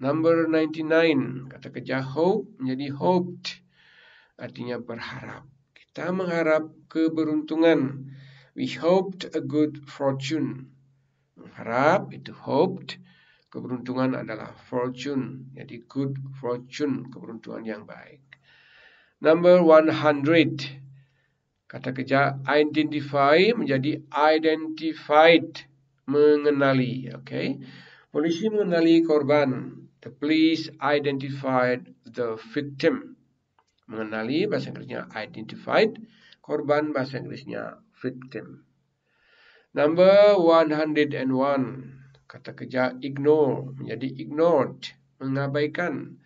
number 99 kata kerja hope menjadi hoped artinya berharap kita mengharap keberuntungan. We hoped a good fortune. Mengharap itu hoped. Keberuntungan adalah fortune. Jadi good fortune, keberuntungan yang baik. Number 100. Kata kerja identify menjadi identified. Mengenali. Okay. Polisi mengenali korban. The police identified the victim mengenali bahasa Inggrisnya identified, korban bahasa Inggrisnya victim. Number 101 kata kerja ignore menjadi ignored, mengabaikan.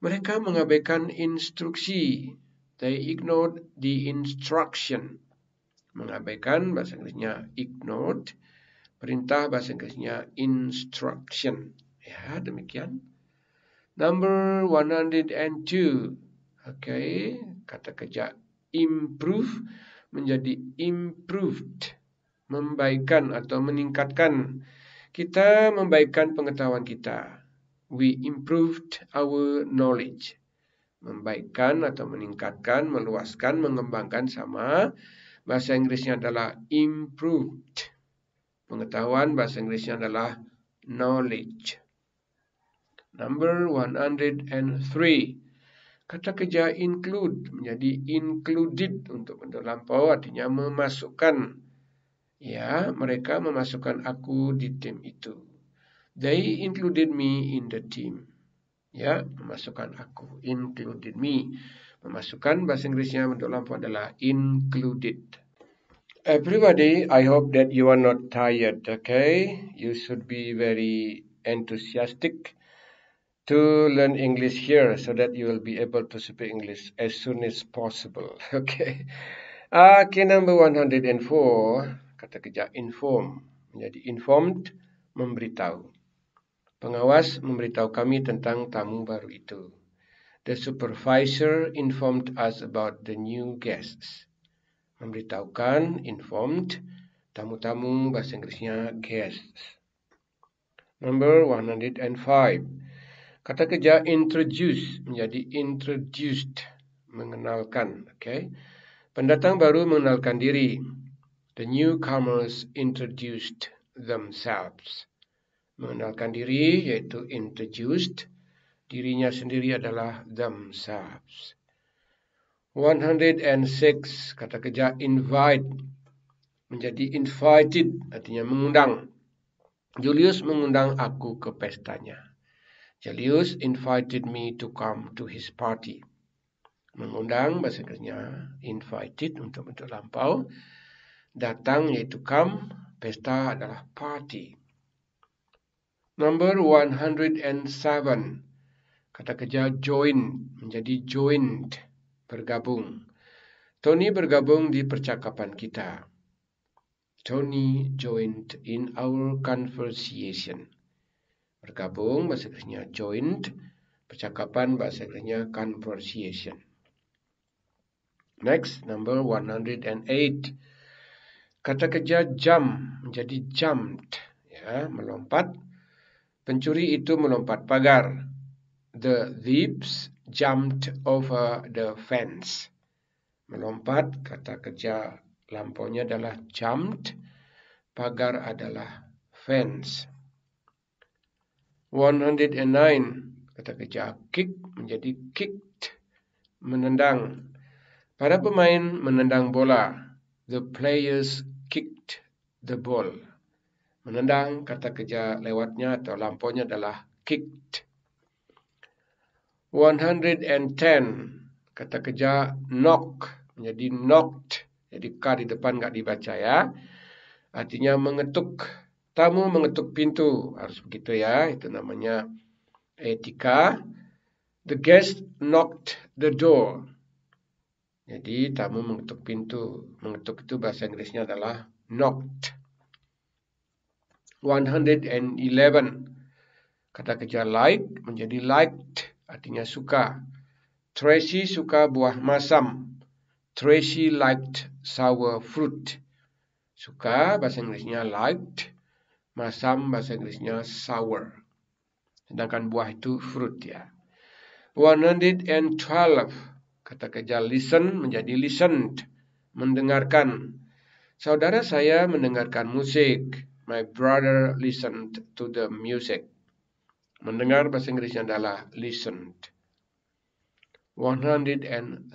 Mereka mengabaikan instruksi. They ignored the instruction. Mengabaikan bahasa Inggrisnya ignored, perintah bahasa Inggrisnya instruction. Ya, demikian. Number 102 Oke, okay. kata kerja improve menjadi improved, membaikan atau meningkatkan. Kita membaikan pengetahuan kita. We improved our knowledge. Membaikan atau meningkatkan, meluaskan, mengembangkan sama bahasa Inggrisnya adalah improved. Pengetahuan bahasa Inggrisnya adalah knowledge. Number 103. Kata kerja include menjadi included untuk bentuk lampau artinya memasukkan ya mereka memasukkan aku di tim itu. They included me in the team. Ya, memasukkan aku, included me. Memasukkan bahasa Inggrisnya bentuk lampau adalah included. Everybody, I hope that you are not tired, okay? You should be very enthusiastic to learn English here so that you will be able to speak English as soon as possible. Okay. Okay, number 104. Kata kerja inform. Menjadi informed, memberitahu. Pengawas memberitahu kami tentang tamu baru itu. The supervisor informed us about the new guests. Memberitahukan, informed, tamu-tamu bahasa Inggrisnya guests. Number 105. Kata kerja introduce menjadi introduced, mengenalkan. Okay. Pendatang baru mengenalkan diri. The newcomers introduced themselves. Mengenalkan diri yaitu introduced. Dirinya sendiri adalah themselves. 106 kata kerja invite menjadi invited artinya mengundang. Julius mengundang aku ke pestanya. Julius invited me to come to his party. Mengundang bahasa invited untuk bentuk lampau. Datang yaitu come, pesta adalah party. Number 107. Kata kerja join menjadi joined, bergabung. Tony bergabung di percakapan kita. Tony joined in our conversation bergabung bahasa Inggrisnya joined percakapan bahasa Inggrisnya conversation next number 108 kata kerja jump menjadi jumped ya melompat pencuri itu melompat pagar the thieves jumped over the fence melompat kata kerja lampunya adalah jumped pagar adalah fence 109 kata kerja kick menjadi kicked menendang. Para pemain menendang bola. The players kicked the ball. Menendang kata kerja lewatnya atau lampunya adalah kicked. 110 kata kerja knock menjadi knocked. Jadi k di depan nggak dibaca ya. Artinya mengetuk tamu mengetuk pintu. Harus begitu ya, itu namanya etika. The guest knocked the door. Jadi tamu mengetuk pintu. Mengetuk itu bahasa Inggrisnya adalah knocked. 111. Kata kerja like menjadi liked, artinya suka. Tracy suka buah masam. Tracy liked sour fruit. Suka bahasa Inggrisnya liked. Masam bahasa Inggrisnya sour. Sedangkan buah itu fruit ya. 112 kata kerja listen menjadi listened, mendengarkan. Saudara saya mendengarkan musik. My brother listened to the music. Mendengar bahasa Inggrisnya adalah listened. 113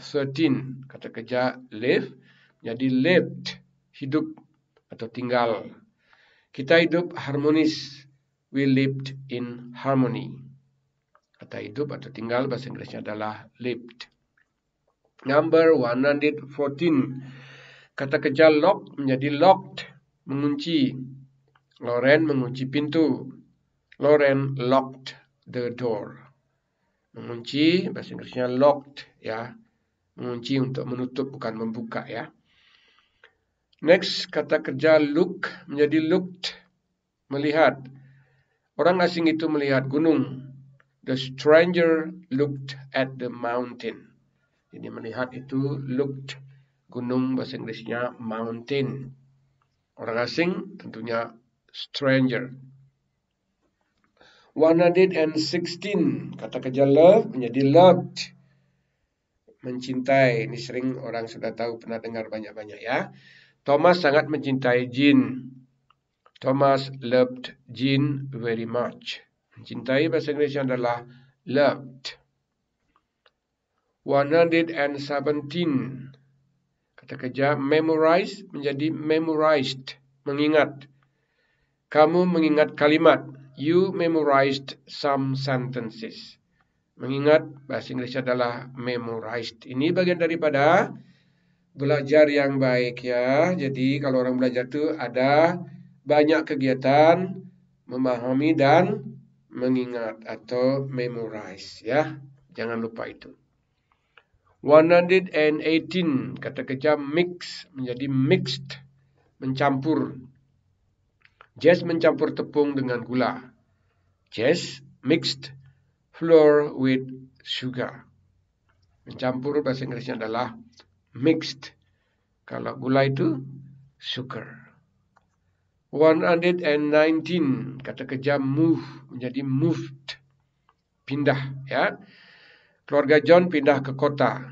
kata kerja live jadi lived hidup atau tinggal kita hidup harmonis. We lived in harmony. Kata hidup atau tinggal bahasa Inggrisnya adalah lived. Number 114. Kata kerja lock menjadi locked, mengunci. Loren mengunci pintu. Loren locked the door. Mengunci bahasa Inggrisnya locked ya. Mengunci untuk menutup bukan membuka ya. Next, kata kerja look menjadi looked, melihat. Orang asing itu melihat gunung. The stranger looked at the mountain. Jadi melihat itu looked. Gunung bahasa Inggrisnya mountain. Orang asing tentunya stranger. one and sixteen kata kerja love menjadi loved. Mencintai ini sering orang sudah tahu pernah dengar banyak-banyak ya. Thomas sangat mencintai Jean. Thomas loved Jean very much. Mencintai bahasa Inggrisnya adalah loved. 117. Kata kerja memorize menjadi memorized, mengingat. Kamu mengingat kalimat. You memorized some sentences. Mengingat bahasa Inggris adalah memorized. Ini bagian daripada belajar yang baik ya. Jadi kalau orang belajar itu ada banyak kegiatan memahami dan mengingat atau memorize ya. Jangan lupa itu. 118 kata kerja mix menjadi mixed mencampur. Jazz mencampur tepung dengan gula. Jazz mixed flour with sugar. Mencampur bahasa Inggrisnya adalah mixed. Kalau gula itu sugar. 119 kata kerja move menjadi moved. Pindah ya. Keluarga John pindah ke kota.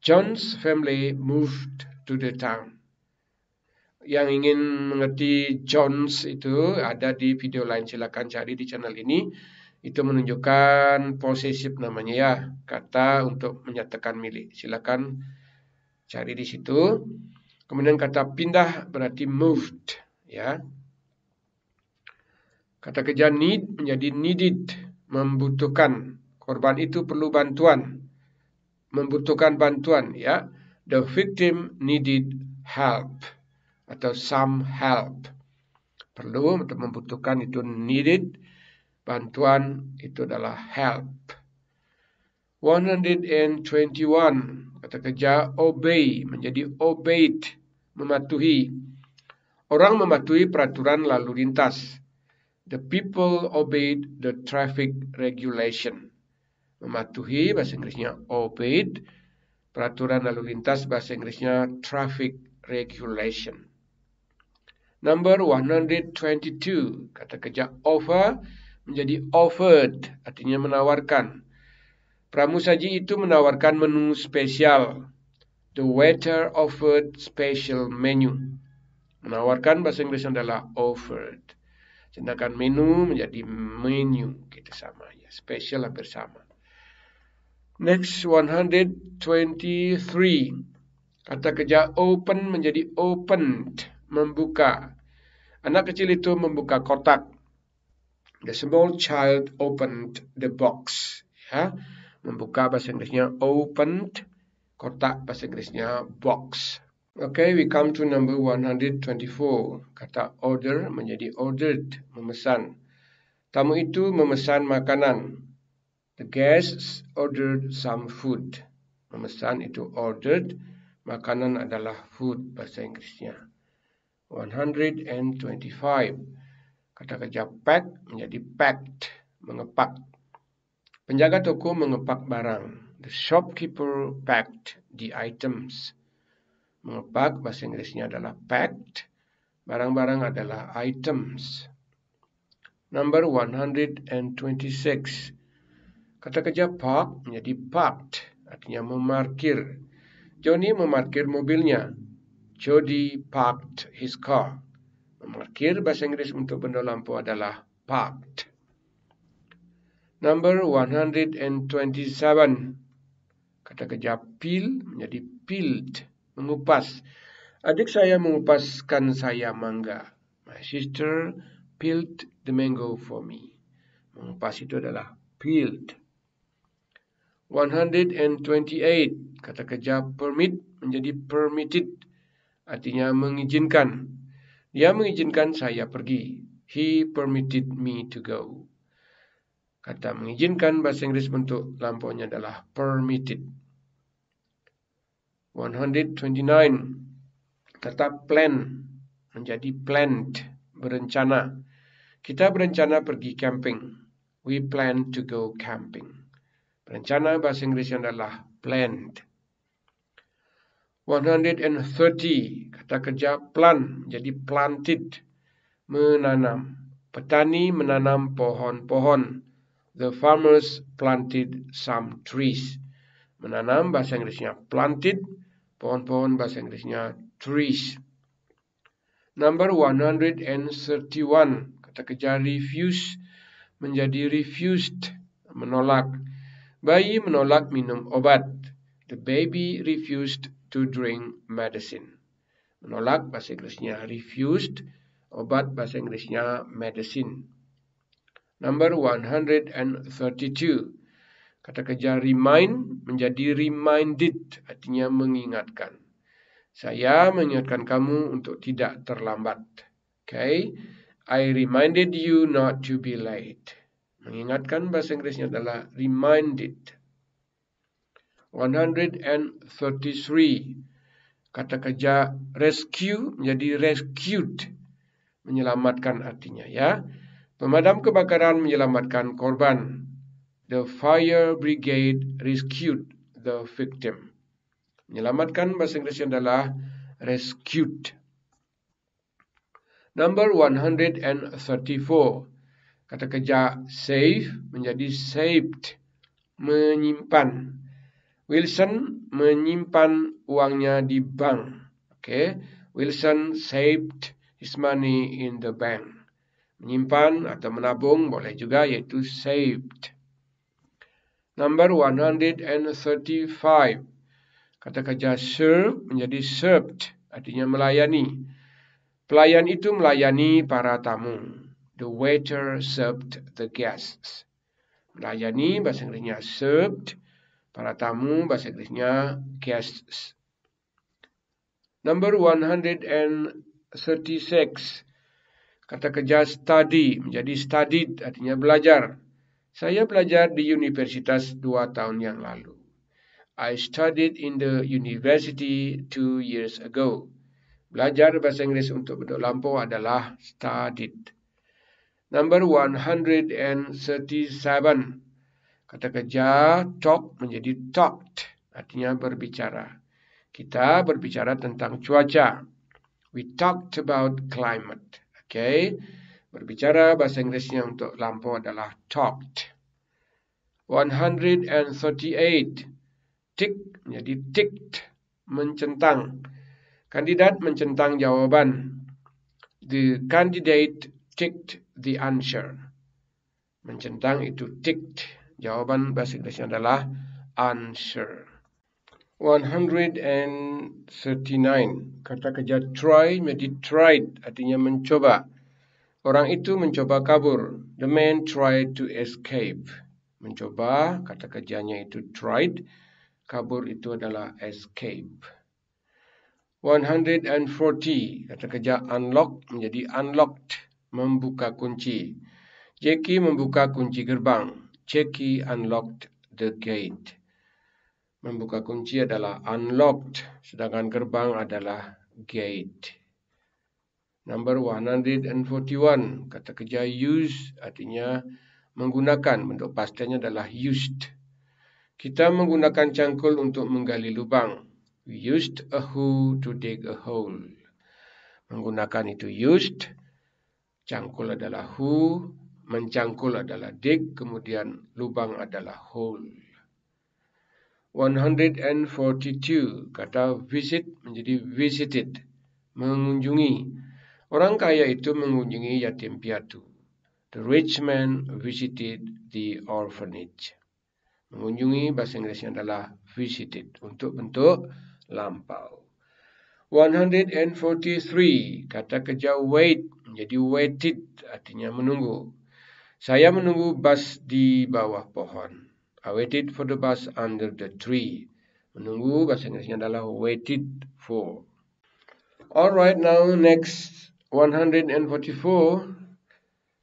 John's family moved to the town. Yang ingin mengerti John's itu ada di video lain silakan cari di channel ini. Itu menunjukkan possessive namanya ya, kata untuk menyatakan milik. Silakan Cari di situ. Kemudian kata pindah berarti moved, ya. Kata kerja need menjadi needed, membutuhkan. Korban itu perlu bantuan. Membutuhkan bantuan, ya. The victim needed help atau some help. Perlu untuk membutuhkan itu needed. Bantuan itu adalah help. 121 Kata kerja obey menjadi obeyed, mematuhi. Orang mematuhi peraturan lalu lintas. The people obeyed the traffic regulation. Mematuhi bahasa Inggrisnya obeyed, peraturan lalu lintas bahasa Inggrisnya traffic regulation. Number 122, kata kerja offer menjadi offered, artinya menawarkan. Pramusaji itu menawarkan menu spesial. The waiter offered special menu. Menawarkan bahasa Inggris adalah offered. Sedangkan menu menjadi menu. kita gitu sama ya. Special hampir sama. Next 123. Kata kerja open menjadi opened. Membuka. Anak kecil itu membuka kotak. The small child opened the box. Ya membuka bahasa Inggrisnya opened, kotak bahasa Inggrisnya box. Okay, we come to number 124. Kata order menjadi ordered, memesan. Tamu itu memesan makanan. The guests ordered some food. Memesan itu ordered, makanan adalah food bahasa Inggrisnya. 125. Kata kerja pack menjadi packed, mengepak. Penjaga toko mengepak barang. The shopkeeper packed the items. Mengepak bahasa Inggrisnya adalah packed. Barang-barang adalah items. Number 126. Kata kerja park menjadi parked, artinya memarkir. Johnny memarkir mobilnya. Jody parked his car. Memarkir bahasa Inggris untuk benda lampu adalah parked. Number 127. Kata kerja peel menjadi peeled, mengupas. Adik saya mengupaskan saya mangga. My sister peeled the mango for me. Mengupas itu adalah peeled. 128. Kata kerja permit menjadi permitted. Artinya mengizinkan. Dia mengizinkan saya pergi. He permitted me to go. Kata mengizinkan bahasa Inggris bentuk lampaunya adalah permitted. 129. Kata plan menjadi planned, berencana. Kita berencana pergi camping. We plan to go camping. Berencana bahasa Inggris adalah planned. 130. Kata kerja plan menjadi planted. Menanam. Petani menanam pohon-pohon The farmers planted some trees. Menanam bahasa Inggrisnya planted, pohon-pohon bahasa Inggrisnya trees. Number 131, kata kerja refuse menjadi refused, menolak. Bayi menolak minum obat. The baby refused to drink medicine. Menolak bahasa Inggrisnya refused, obat bahasa Inggrisnya medicine. Number 132. Kata kerja remind menjadi reminded, artinya mengingatkan. Saya mengingatkan kamu untuk tidak terlambat. Okay? I reminded you not to be late. Mengingatkan bahasa Inggrisnya adalah reminded. 133. Kata kerja rescue menjadi rescued. Menyelamatkan artinya ya. Pemadam kebakaran menyelamatkan korban. The fire brigade rescued the victim. Menyelamatkan bahasa Inggris adalah rescued. Number 134. Kata kerja save menjadi saved, menyimpan. Wilson menyimpan uangnya di bank. Okay. Wilson saved his money in the bank menyimpan atau menabung boleh juga yaitu saved. Number 135. Kata kerja serve menjadi served, artinya melayani. Pelayan itu melayani para tamu. The waiter served the guests. Melayani bahasa Inggrisnya served, para tamu bahasa Inggrisnya guests. Number 136. Kata kerja study menjadi studied artinya belajar. Saya belajar di universitas dua tahun yang lalu. I studied in the university two years ago. Belajar bahasa Inggris untuk bentuk lampau adalah studied. Number 137. Kata kerja talk menjadi talked. Artinya berbicara. Kita berbicara tentang cuaca. We talked about climate. Okay. Berbicara bahasa Inggrisnya untuk lampau adalah talked. 138. Tick menjadi ticked, mencentang. Kandidat mencentang jawaban. The candidate ticked the answer. Mencentang itu ticked. Jawaban bahasa Inggrisnya adalah answer. 139. Kata kerja try menjadi tried, artinya mencoba. Orang itu mencoba kabur. The man tried to escape. Mencoba, kata kerjanya itu tried. Kabur itu adalah escape. 140. Kata kerja unlock menjadi unlocked. Membuka kunci. Jackie membuka kunci gerbang. Jackie unlocked the gate. Membuka kunci adalah unlocked, sedangkan gerbang adalah gate. Number 141, kata kerja use artinya menggunakan, bentuk pastinya adalah used. Kita menggunakan cangkul untuk menggali lubang. We used a hoe to dig a hole. Menggunakan itu used, cangkul adalah hoe, mencangkul adalah dig, kemudian lubang adalah hole. 142 kata visit menjadi visited mengunjungi orang kaya itu mengunjungi yatim piatu the rich man visited the orphanage mengunjungi bahasa Inggrisnya adalah visited untuk bentuk lampau 143 kata kerja wait menjadi waited artinya menunggu saya menunggu bas di bawah pohon I waited for the bus under the tree. Menunggu bahasa Inggrisnya adalah waited for. Alright, now next 144.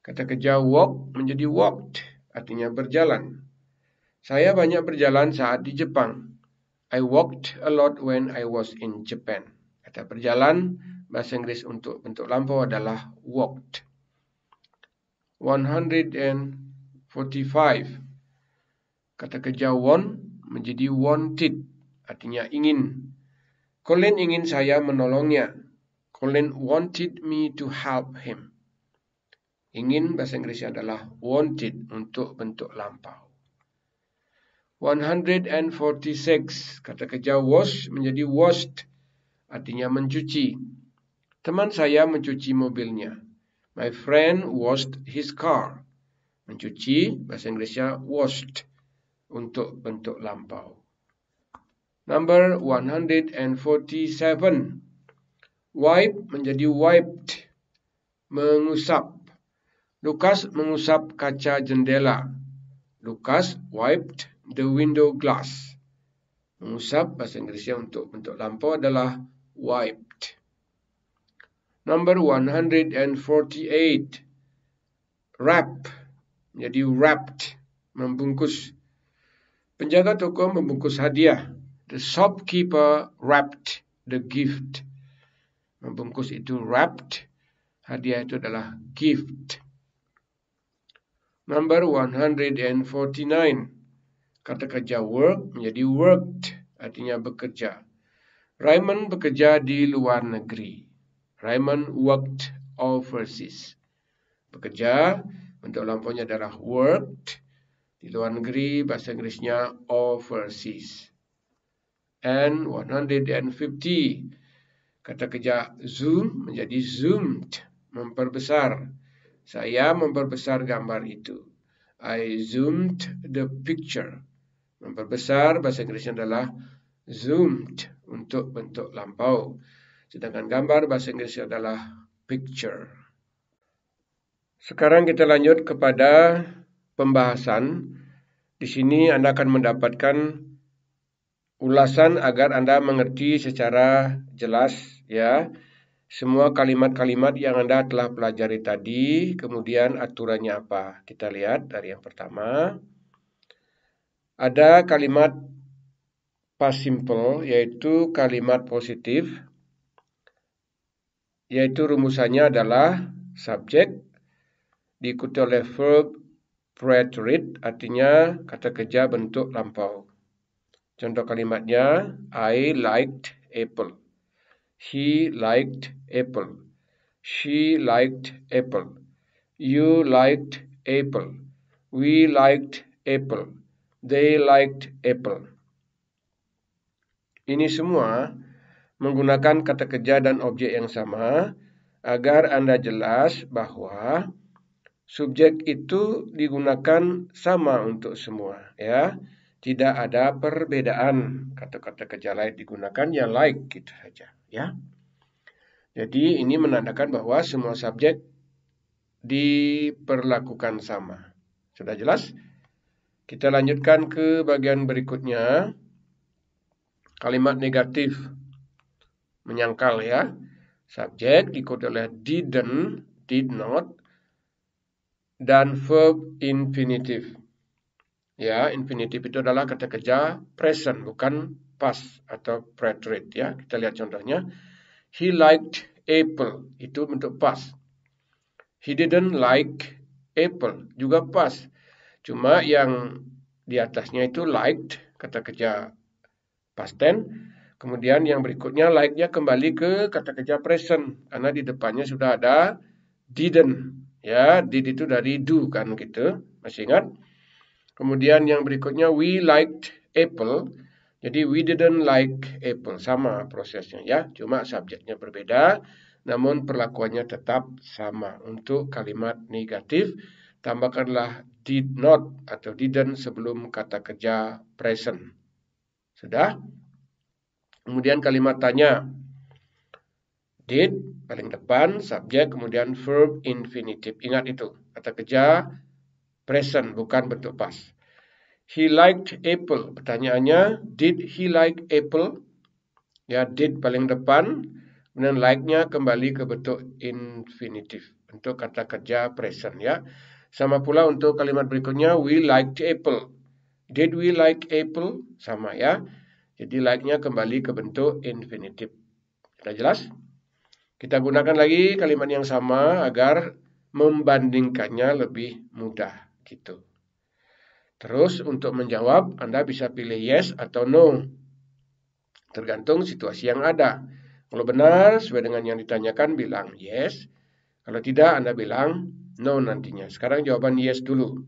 Kata kerja walk menjadi walked, artinya berjalan. Saya banyak berjalan saat di Jepang. I walked a lot when I was in Japan. Kata berjalan bahasa Inggris untuk bentuk lampau adalah walked. 145 Kata kerja want menjadi wanted, artinya ingin. Colin ingin saya menolongnya. Colin wanted me to help him. Ingin bahasa Inggrisnya adalah wanted untuk bentuk lampau. 146 kata kerja wash menjadi washed artinya mencuci. Teman saya mencuci mobilnya. My friend washed his car. Mencuci bahasa Inggrisnya washed untuk bentuk lampau. Number 147 Wipe menjadi wiped Mengusap Lukas mengusap kaca jendela Lukas wiped the window glass Mengusap bahasa Inggrisnya untuk bentuk lampau adalah wiped Number 148 Wrap Menjadi wrapped Membungkus Penjaga toko membungkus hadiah. The shopkeeper wrapped the gift. Membungkus itu wrapped. Hadiah itu adalah gift. Number 149. Kata kerja work menjadi worked, artinya bekerja. Raymond bekerja di luar negeri. Raymond worked overseas. Bekerja, Untuk lampunya adalah worked. Di luar negeri bahasa Inggrisnya overseas. And 150 Kata kerja zoom menjadi zoomed, memperbesar. Saya memperbesar gambar itu. I zoomed the picture. Memperbesar bahasa Inggrisnya adalah zoomed untuk bentuk lampau. Sedangkan gambar bahasa Inggrisnya adalah picture. Sekarang kita lanjut kepada pembahasan. Di sini Anda akan mendapatkan ulasan agar Anda mengerti secara jelas ya semua kalimat-kalimat yang Anda telah pelajari tadi, kemudian aturannya apa? Kita lihat dari yang pertama. Ada kalimat past simple, yaitu kalimat positif, yaitu rumusannya adalah subjek, diikuti oleh verb, preterite artinya kata kerja bentuk lampau. Contoh kalimatnya, I liked apple. He liked apple. She liked apple. You liked apple. We liked apple. They liked apple. Ini semua menggunakan kata kerja dan objek yang sama agar Anda jelas bahwa subjek itu digunakan sama untuk semua ya tidak ada perbedaan kata-kata kerja like digunakan ya like gitu saja ya jadi ini menandakan bahwa semua subjek diperlakukan sama sudah jelas kita lanjutkan ke bagian berikutnya kalimat negatif menyangkal ya subjek dikode oleh didn't did not dan verb infinitif. Ya, infinitif itu adalah kata kerja present, bukan past atau preterite. Ya, kita lihat contohnya. He liked apple. Itu bentuk past. He didn't like apple. Juga past. Cuma yang di atasnya itu liked, kata kerja past tense. Kemudian yang berikutnya like-nya kembali ke kata kerja present. Karena di depannya sudah ada didn't. Ya, did itu dari do kan gitu. Masih ingat? Kemudian yang berikutnya we liked apple. Jadi we didn't like apple sama prosesnya ya, cuma subjeknya berbeda namun perlakuannya tetap sama. Untuk kalimat negatif tambahkanlah did not atau didn't sebelum kata kerja present. Sudah? Kemudian kalimat tanya did paling depan, subjek, kemudian verb infinitive. Ingat itu, kata kerja present bukan bentuk pas He liked apple. Pertanyaannya, did he like apple? Ya, did paling depan, kemudian like-nya kembali ke bentuk infinitive, bentuk kata kerja present ya. Sama pula untuk kalimat berikutnya, we liked apple. Did we like apple? Sama ya. Jadi like-nya kembali ke bentuk infinitive. Sudah jelas? Kita gunakan lagi kalimat yang sama agar membandingkannya lebih mudah gitu. Terus untuk menjawab Anda bisa pilih yes atau no. Tergantung situasi yang ada. Kalau benar sesuai dengan yang ditanyakan bilang yes. Kalau tidak Anda bilang no nantinya. Sekarang jawaban yes dulu.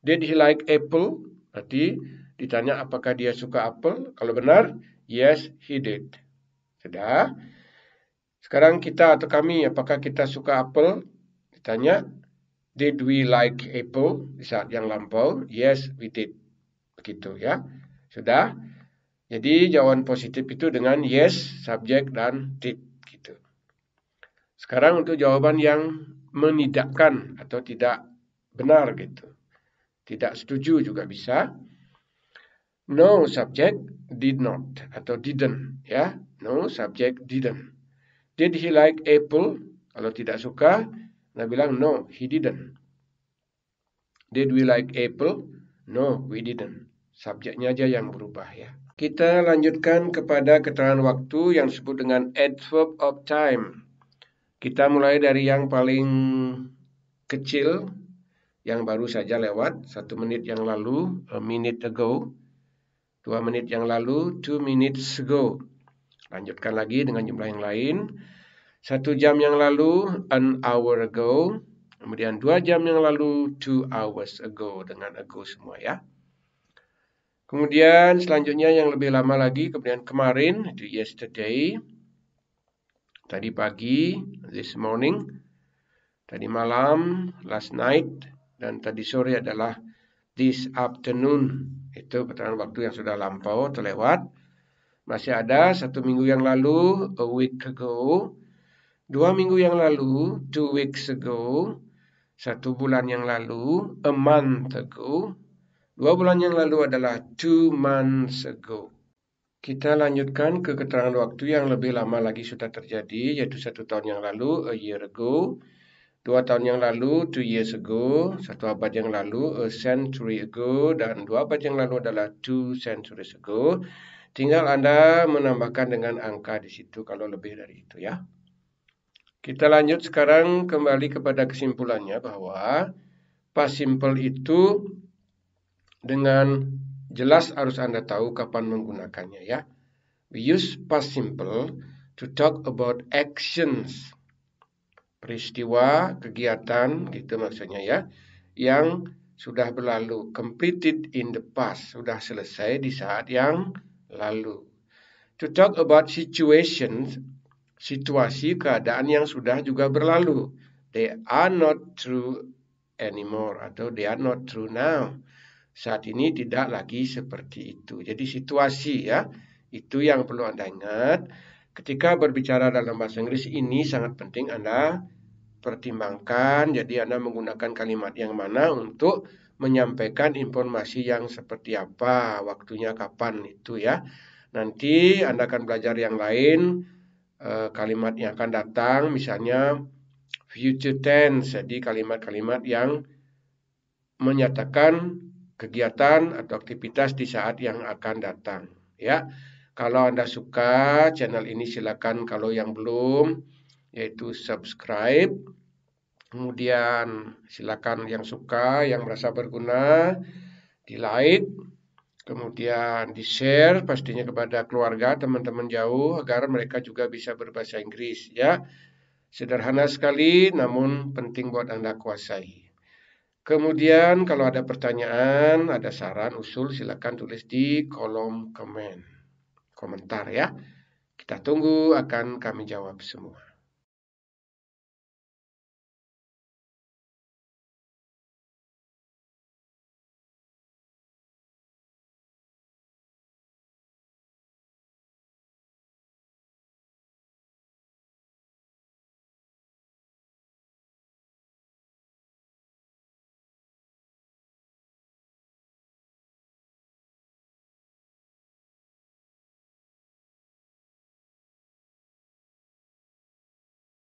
Did he like apple? Berarti ditanya apakah dia suka apple. Kalau benar, yes he did. Sudah. Sekarang kita atau kami, apakah kita suka apel? Ditanya, did we like apple di saat yang lampau? Yes, we did. Begitu ya. Sudah? Jadi jawaban positif itu dengan yes, subjek, dan did. Gitu. Sekarang untuk jawaban yang menidakkan atau tidak benar gitu. Tidak setuju juga bisa. No subject did not atau didn't ya. No subject didn't. Did he like apple? Kalau tidak suka, Nabi bilang no, he didn't. Did we like apple? No, we didn't. Subjeknya aja yang berubah ya. Kita lanjutkan kepada keterangan waktu yang disebut dengan adverb of time. Kita mulai dari yang paling kecil yang baru saja lewat satu menit yang lalu, a minute ago, dua menit yang lalu, two minutes ago. Lanjutkan lagi dengan jumlah yang lain. Satu jam yang lalu, an hour ago. Kemudian dua jam yang lalu, two hours ago. Dengan ago semua ya. Kemudian selanjutnya yang lebih lama lagi, kemudian kemarin, itu yesterday. Tadi pagi, this morning. Tadi malam, last night. Dan tadi sore adalah this afternoon. Itu keterangan waktu yang sudah lampau, terlewat. Masih ada satu minggu yang lalu, a week ago. Dua minggu yang lalu, two weeks ago. Satu bulan yang lalu, a month ago. Dua bulan yang lalu adalah two months ago. Kita lanjutkan ke keterangan waktu yang lebih lama lagi sudah terjadi, yaitu satu tahun yang lalu, a year ago. Dua tahun yang lalu, two years ago. Satu abad yang lalu, a century ago. Dan dua abad yang lalu adalah two centuries ago. Tinggal hmm. Anda menambahkan dengan angka di situ kalau lebih dari itu ya. Kita lanjut sekarang kembali kepada kesimpulannya bahwa pas simple itu dengan jelas harus Anda tahu kapan menggunakannya ya. We use pas simple to talk about actions. Peristiwa, kegiatan gitu maksudnya ya, yang sudah berlalu, completed in the past, sudah selesai di saat yang lalu. To talk about situations, situasi keadaan yang sudah juga berlalu. They are not true anymore atau they are not true now. Saat ini tidak lagi seperti itu. Jadi situasi ya, itu yang perlu Anda ingat. Ketika berbicara dalam bahasa Inggris ini sangat penting Anda pertimbangkan. Jadi Anda menggunakan kalimat yang mana untuk menyampaikan informasi yang seperti apa, waktunya kapan itu ya. Nanti Anda akan belajar yang lain eh, kalimat yang akan datang misalnya future tense jadi kalimat-kalimat yang menyatakan kegiatan atau aktivitas di saat yang akan datang ya. Kalau Anda suka channel ini silakan kalau yang belum yaitu subscribe Kemudian silakan yang suka, yang merasa berguna, di like, kemudian di share pastinya kepada keluarga, teman-teman jauh agar mereka juga bisa berbahasa Inggris ya. Sederhana sekali namun penting buat Anda kuasai. Kemudian kalau ada pertanyaan, ada saran, usul silakan tulis di kolom komen. Komentar ya. Kita tunggu akan kami jawab semua.